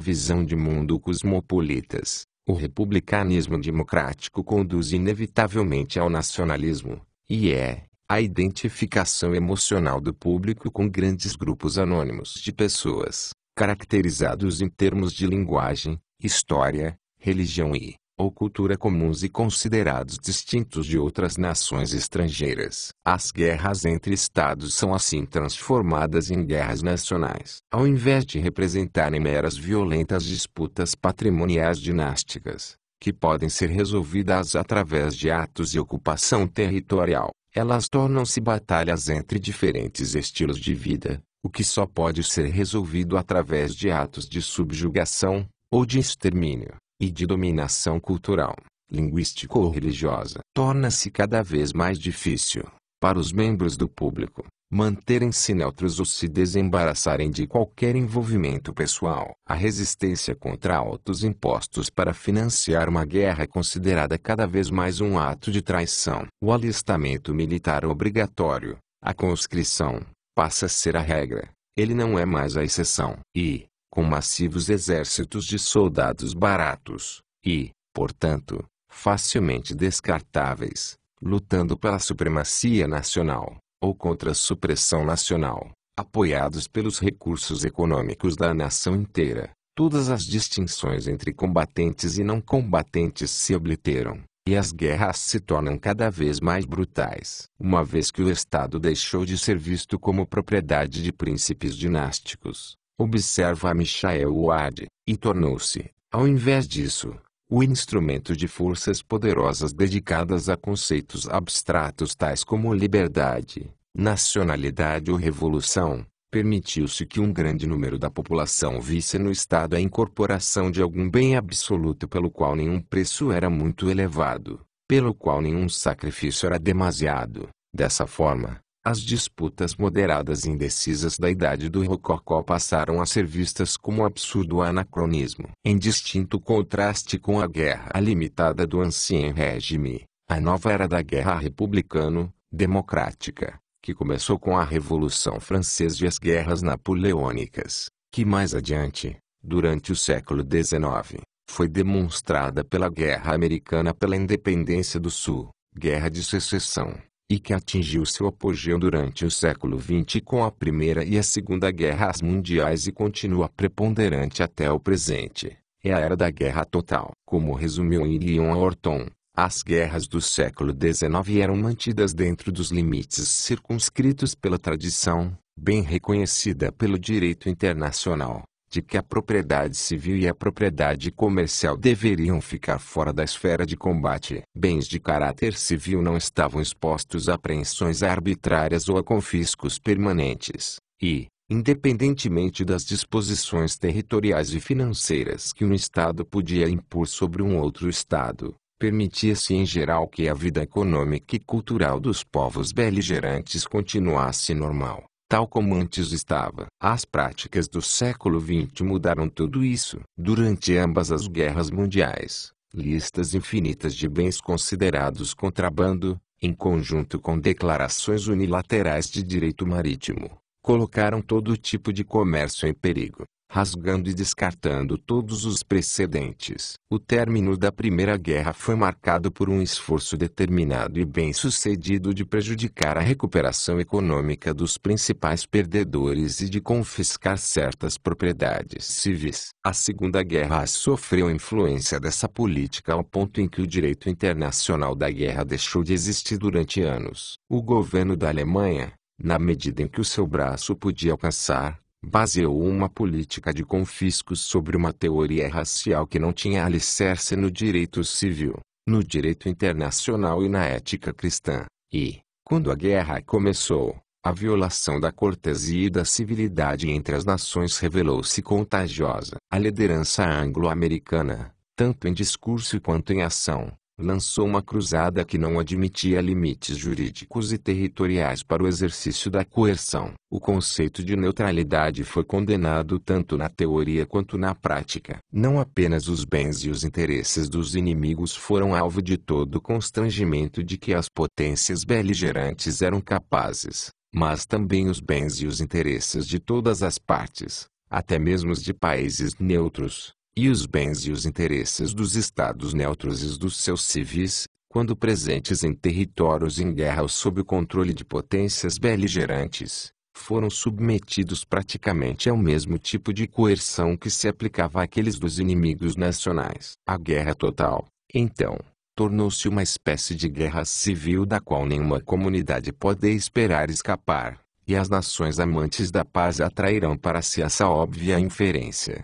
Speaker 1: visão de mundo cosmopolitas. O republicanismo democrático conduz inevitavelmente ao nacionalismo, e é, a identificação emocional do público com grandes grupos anônimos de pessoas caracterizados em termos de linguagem, história, religião e ou cultura comuns e considerados distintos de outras nações estrangeiras. As guerras entre estados são assim transformadas em guerras nacionais. Ao invés de representarem meras violentas disputas patrimoniais dinásticas, que podem ser resolvidas através de atos de ocupação territorial, elas tornam-se batalhas entre diferentes estilos de vida, o que só pode ser resolvido através de atos de subjugação, ou de extermínio, e de dominação cultural, linguística ou religiosa. Torna-se cada vez mais difícil, para os membros do público, manterem-se neutros ou se desembaraçarem de qualquer envolvimento pessoal. A resistência contra altos impostos para financiar uma guerra é considerada cada vez mais um ato de traição. O alistamento militar obrigatório, a conscrição, passa a ser a regra, ele não é mais a exceção. E, com massivos exércitos de soldados baratos, e, portanto, facilmente descartáveis, lutando pela supremacia nacional, ou contra a supressão nacional, apoiados pelos recursos econômicos da nação inteira, todas as distinções entre combatentes e não combatentes se obliteram, e as guerras se tornam cada vez mais brutais, uma vez que o Estado deixou de ser visto como propriedade de príncipes dinásticos, observa Michael Ward, e tornou-se, ao invés disso, o instrumento de forças poderosas dedicadas a conceitos abstratos tais como liberdade, nacionalidade ou revolução, permitiu-se que um grande número da população visse no Estado a incorporação de algum bem absoluto pelo qual nenhum preço era muito elevado, pelo qual nenhum sacrifício era demasiado. Dessa forma, as disputas moderadas e indecisas da idade do Rococó passaram a ser vistas como absurdo anacronismo. Em distinto contraste com a guerra limitada do Ancien Regime, a nova era da guerra republicano-democrática que começou com a Revolução Francesa e as Guerras Napoleônicas, que mais adiante, durante o século XIX, foi demonstrada pela Guerra Americana pela Independência do Sul, Guerra de Secessão, e que atingiu seu apogeu durante o século XX com a Primeira e a Segunda Guerras Mundiais e continua preponderante até o presente. É a era da guerra total. Como resumiu Ilion Horton, as guerras do século XIX eram mantidas dentro dos limites circunscritos pela tradição, bem reconhecida pelo direito internacional, de que a propriedade civil e a propriedade comercial deveriam ficar fora da esfera de combate. Bens de caráter civil não estavam expostos a apreensões arbitrárias ou a confiscos permanentes, e, independentemente das disposições territoriais e financeiras que um Estado podia impor sobre um outro Estado, permitia-se em geral que a vida econômica e cultural dos povos beligerantes continuasse normal, tal como antes estava. As práticas do século XX mudaram tudo isso. Durante ambas as guerras mundiais, listas infinitas de bens considerados contrabando, em conjunto com declarações unilaterais de direito marítimo, colocaram todo tipo de comércio em perigo rasgando e descartando todos os precedentes. O término da Primeira Guerra foi marcado por um esforço determinado e bem-sucedido de prejudicar a recuperação econômica dos principais perdedores e de confiscar certas propriedades civis. A Segunda Guerra sofreu influência dessa política ao ponto em que o direito internacional da guerra deixou de existir durante anos. O governo da Alemanha, na medida em que o seu braço podia alcançar, baseou uma política de confiscos sobre uma teoria racial que não tinha alicerce no direito civil, no direito internacional e na ética cristã, e, quando a guerra começou, a violação da cortesia e da civilidade entre as nações revelou-se contagiosa. A liderança anglo-americana, tanto em discurso quanto em ação, lançou uma cruzada que não admitia limites jurídicos e territoriais para o exercício da coerção. O conceito de neutralidade foi condenado tanto na teoria quanto na prática. Não apenas os bens e os interesses dos inimigos foram alvo de todo o constrangimento de que as potências beligerantes eram capazes, mas também os bens e os interesses de todas as partes, até mesmo os de países neutros e os bens e os interesses dos estados neutros e dos seus civis, quando presentes em territórios em guerra ou sob o controle de potências beligerantes, foram submetidos praticamente ao mesmo tipo de coerção que se aplicava àqueles dos inimigos nacionais. A guerra total, então, tornou-se uma espécie de guerra civil da qual nenhuma comunidade pode esperar escapar, e as nações amantes da paz atrairão para si essa óbvia inferência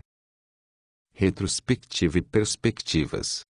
Speaker 1: retrospectiva e perspectivas.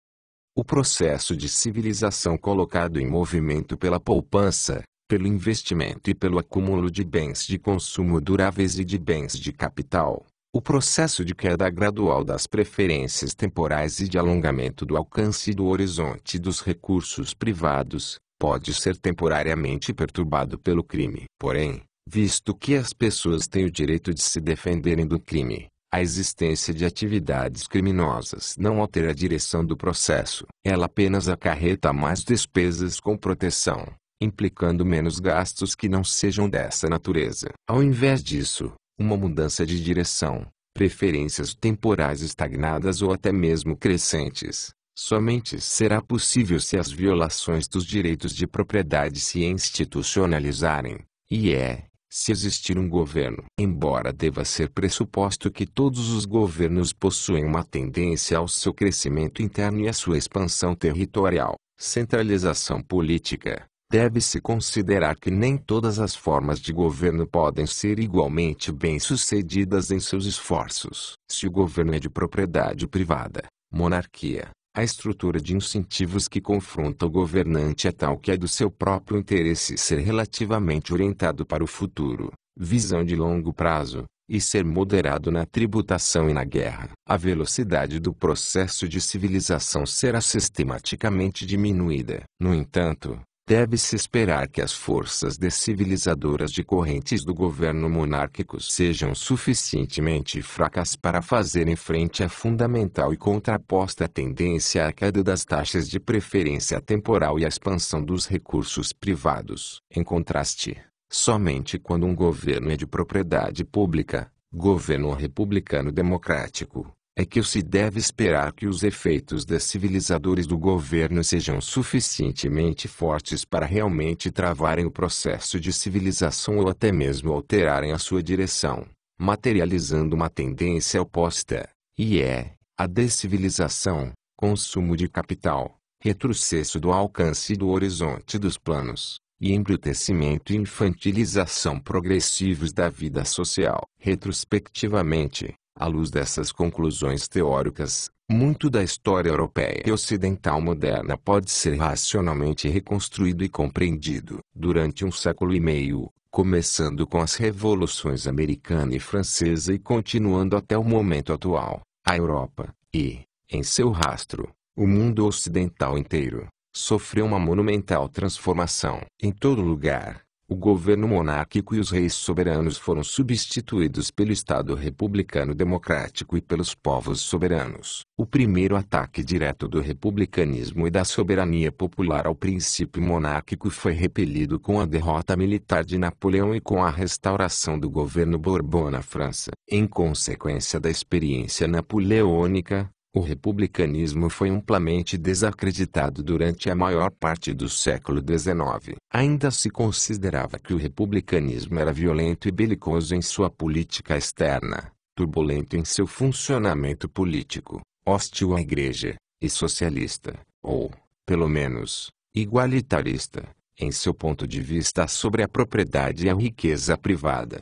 Speaker 1: O processo de civilização colocado em movimento pela poupança, pelo investimento e pelo acúmulo de bens de consumo duráveis e de bens de capital, o processo de queda gradual das preferências temporais e de alongamento do alcance do horizonte dos recursos privados, pode ser temporariamente perturbado pelo crime. Porém, visto que as pessoas têm o direito de se defenderem do crime, a existência de atividades criminosas não altera a direção do processo. Ela apenas acarreta mais despesas com proteção, implicando menos gastos que não sejam dessa natureza. Ao invés disso, uma mudança de direção, preferências temporais estagnadas ou até mesmo crescentes, somente será possível se as violações dos direitos de propriedade se institucionalizarem, e é, se existir um governo, embora deva ser pressuposto que todos os governos possuem uma tendência ao seu crescimento interno e à sua expansão territorial, centralização política, deve-se considerar que nem todas as formas de governo podem ser igualmente bem-sucedidas em seus esforços. Se o governo é de propriedade privada, monarquia, a estrutura de incentivos que confronta o governante é tal que é do seu próprio interesse ser relativamente orientado para o futuro, visão de longo prazo, e ser moderado na tributação e na guerra. A velocidade do processo de civilização será sistematicamente diminuída. No entanto, Deve-se esperar que as forças descivilizadoras correntes do governo monárquico sejam suficientemente fracas para fazerem frente à fundamental e contraposta tendência à queda das taxas de preferência temporal e à expansão dos recursos privados. Em contraste, somente quando um governo é de propriedade pública, governo republicano democrático, é que se deve esperar que os efeitos descivilizadores do governo sejam suficientemente fortes para realmente travarem o processo de civilização ou até mesmo alterarem a sua direção, materializando uma tendência oposta, e é a descivilização, consumo de capital, retrocesso do alcance e do horizonte dos planos, e embrutecimento e infantilização progressivos da vida social. Retrospectivamente, à luz dessas conclusões teóricas, muito da história europeia e ocidental moderna pode ser racionalmente reconstruído e compreendido. Durante um século e meio, começando com as revoluções americana e francesa e continuando até o momento atual, a Europa, e, em seu rastro, o mundo ocidental inteiro, sofreu uma monumental transformação. Em todo lugar, o governo monárquico e os reis soberanos foram substituídos pelo Estado republicano democrático e pelos povos soberanos. O primeiro ataque direto do republicanismo e da soberania popular ao princípio monárquico foi repelido com a derrota militar de Napoleão e com a restauração do governo Bourbon na França. Em consequência da experiência napoleônica, o republicanismo foi amplamente desacreditado durante a maior parte do século XIX. Ainda se considerava que o republicanismo era violento e belicoso em sua política externa, turbulento em seu funcionamento político, hostil à igreja, e socialista, ou, pelo menos, igualitarista, em seu ponto de vista sobre a propriedade e a riqueza privada.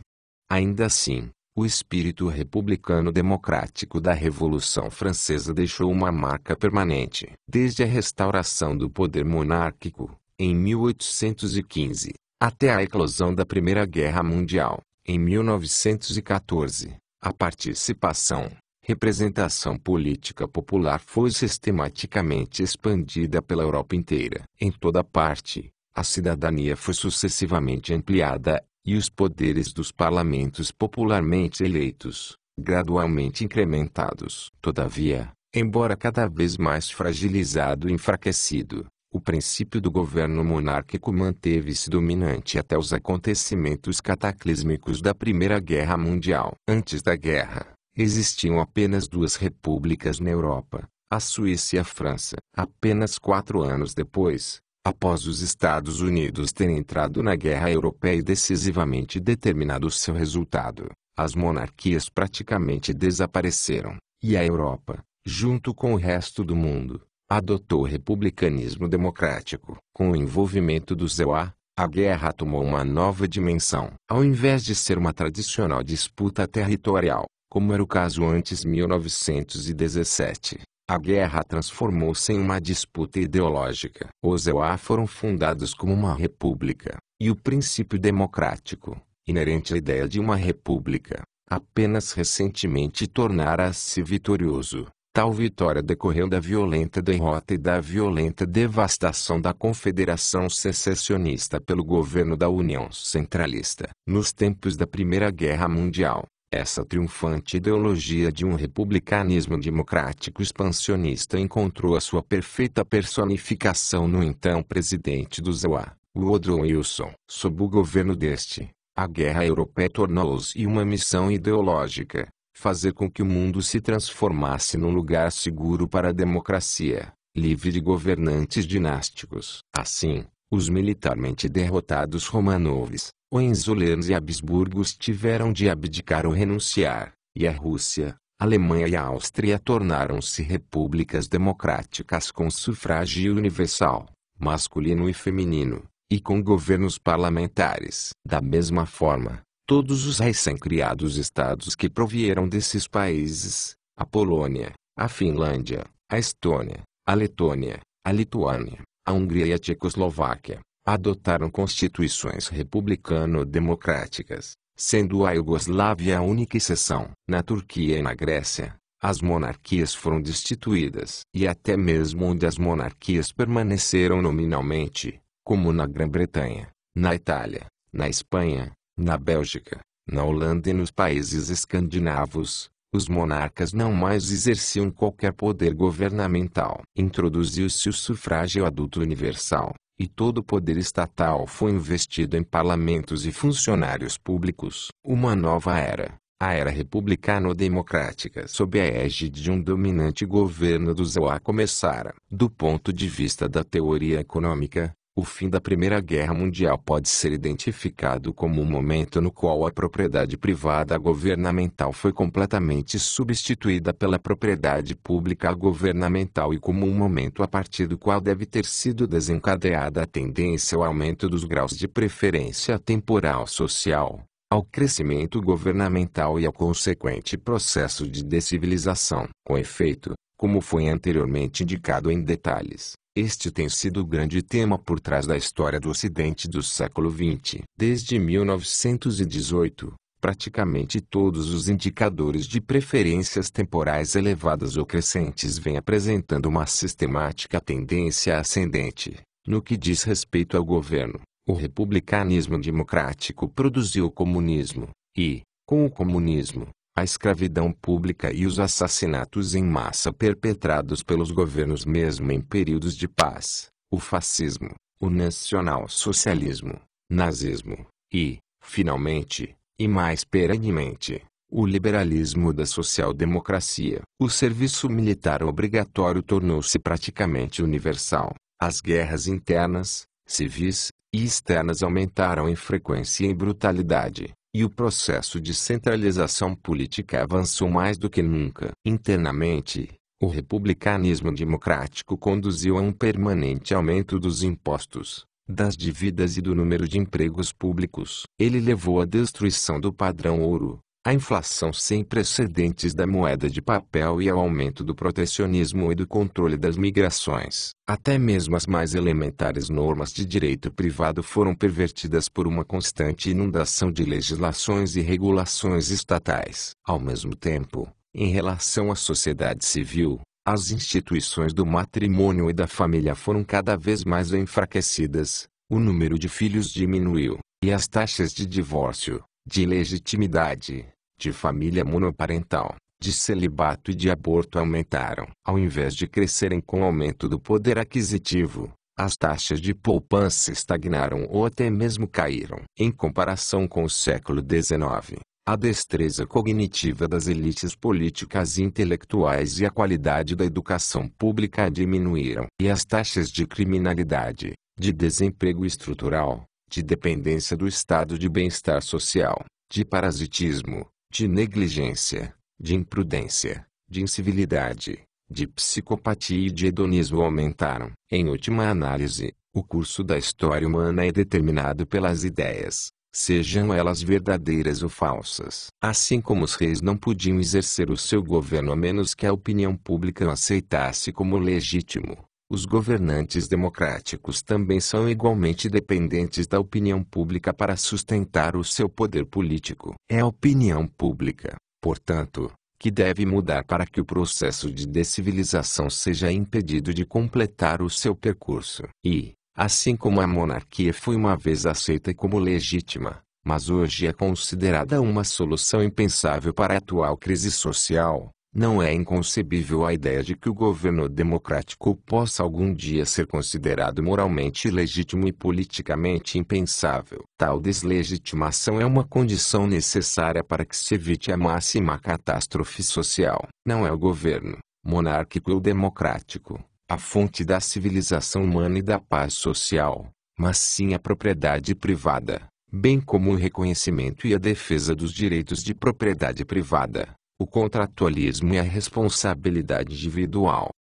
Speaker 1: Ainda assim, o espírito republicano democrático da Revolução Francesa deixou uma marca permanente. Desde a restauração do poder monárquico, em 1815, até a eclosão da Primeira Guerra Mundial, em 1914, a participação, representação política popular foi sistematicamente expandida pela Europa inteira. Em toda parte, a cidadania foi sucessivamente ampliada e os poderes dos parlamentos popularmente eleitos, gradualmente incrementados. Todavia, embora cada vez mais fragilizado e enfraquecido, o princípio do governo monárquico manteve-se dominante até os acontecimentos cataclísmicos da Primeira Guerra Mundial. Antes da guerra, existiam apenas duas repúblicas na Europa, a Suíça e a França. Apenas quatro anos depois, após os Estados Unidos terem entrado na Guerra Europeia e decisivamente determinado seu resultado, as monarquias praticamente desapareceram, e a Europa, junto com o resto do mundo, adotou o republicanismo democrático. Com o envolvimento do ZEUA, a guerra tomou uma nova dimensão. Ao invés de ser uma tradicional disputa territorial, como era o caso antes 1917, a guerra transformou-se em uma disputa ideológica. Os EUA foram fundados como uma república, e o princípio democrático, inerente à ideia de uma república, apenas recentemente tornara-se vitorioso. Tal vitória decorreu da violenta derrota e da violenta devastação da Confederação Secessionista pelo governo da União Centralista. Nos tempos da Primeira Guerra Mundial, essa triunfante ideologia de um republicanismo democrático expansionista encontrou a sua perfeita personificação no então presidente do ZEUA, Woodrow Wilson. Sob o governo deste, a guerra europeia tornou-se uma missão ideológica, fazer com que o mundo se transformasse num lugar seguro para a democracia, livre de governantes dinásticos. Assim, os militarmente derrotados Romanoves, Hohenzollerns e Habsburgos tiveram de abdicar ou renunciar, e a Rússia, Alemanha e a Áustria tornaram-se repúblicas democráticas com sufrágio universal, masculino e feminino, e com governos parlamentares. Da mesma forma, todos os recém-criados estados que provieram desses países, a Polônia, a Finlândia, a Estônia, a Letônia, a Lituânia, a Hungria e a Tchecoslováquia, adotaram constituições republicano-democráticas, sendo a Iugoslávia a única exceção. Na Turquia e na Grécia, as monarquias foram destituídas. E até mesmo onde as monarquias permaneceram nominalmente, como na Grã-Bretanha, na Itália, na Espanha, na Bélgica, na Holanda e nos países escandinavos, os monarcas não mais exerciam qualquer poder governamental. Introduziu-se o sufrágio adulto universal, e todo o poder estatal foi investido em parlamentos e funcionários públicos. Uma nova era, a era republicano-democrática sob a égide de um dominante governo do ZOA começara. Do ponto de vista da teoria econômica, o fim da Primeira Guerra Mundial pode ser identificado como um momento no qual a propriedade privada governamental foi completamente substituída pela propriedade pública governamental e como um momento a partir do qual deve ter sido desencadeada a tendência ao aumento dos graus de preferência temporal social, ao crescimento governamental e ao consequente processo de decivilização. Com efeito, como foi anteriormente indicado em detalhes, este tem sido o grande tema por trás da história do Ocidente do século XX. Desde 1918, praticamente todos os indicadores de preferências temporais elevadas ou crescentes vêm apresentando uma sistemática tendência ascendente. No que diz respeito ao governo, o republicanismo democrático produziu o comunismo, e, com o comunismo, a escravidão pública e os assassinatos em massa perpetrados pelos governos mesmo em períodos de paz, o fascismo, o nacionalsocialismo, nazismo e, finalmente, e mais perenemente, o liberalismo da social-democracia. O serviço militar obrigatório tornou-se praticamente universal. As guerras internas, civis e externas aumentaram em frequência e em brutalidade e o processo de centralização política avançou mais do que nunca. Internamente, o republicanismo democrático conduziu a um permanente aumento dos impostos, das dívidas e do número de empregos públicos. Ele levou à destruição do padrão ouro, a inflação sem precedentes da moeda de papel e ao aumento do protecionismo e do controle das migrações. Até mesmo as mais elementares normas de direito privado foram pervertidas por uma constante inundação de legislações e regulações estatais. Ao mesmo tempo, em relação à sociedade civil, as instituições do matrimônio e da família foram cada vez mais enfraquecidas, o número de filhos diminuiu, e as taxas de divórcio, de legitimidade, de família monoparental, de celibato e de aborto aumentaram. Ao invés de crescerem com o aumento do poder aquisitivo, as taxas de poupança estagnaram ou até mesmo caíram. Em comparação com o século XIX, a destreza cognitiva das elites políticas e intelectuais e a qualidade da educação pública diminuíram. E as taxas de criminalidade, de desemprego estrutural, de dependência do estado de bem-estar social, de parasitismo, de negligência, de imprudência, de incivilidade, de psicopatia e de hedonismo aumentaram. Em última análise, o curso da história humana é determinado pelas ideias, sejam elas verdadeiras ou falsas. Assim como os reis não podiam exercer o seu governo a menos que a opinião pública o aceitasse como legítimo, os governantes democráticos também são igualmente dependentes da opinião pública para sustentar o seu poder político. É a opinião pública, portanto, que deve mudar para que o processo de decivilização seja impedido de completar o seu percurso. E, assim como a monarquia foi uma vez aceita como legítima, mas hoje é considerada uma solução impensável para a atual crise social, não é inconcebível a ideia de que o governo democrático possa algum dia ser considerado moralmente ilegítimo e politicamente impensável. Tal deslegitimação é uma condição necessária para que se evite a máxima catástrofe social. Não é o governo, monárquico ou democrático, a fonte da civilização humana e da paz social, mas sim a propriedade privada, bem como o reconhecimento e a defesa dos direitos de propriedade privada o contratualismo e é a responsabilidade individual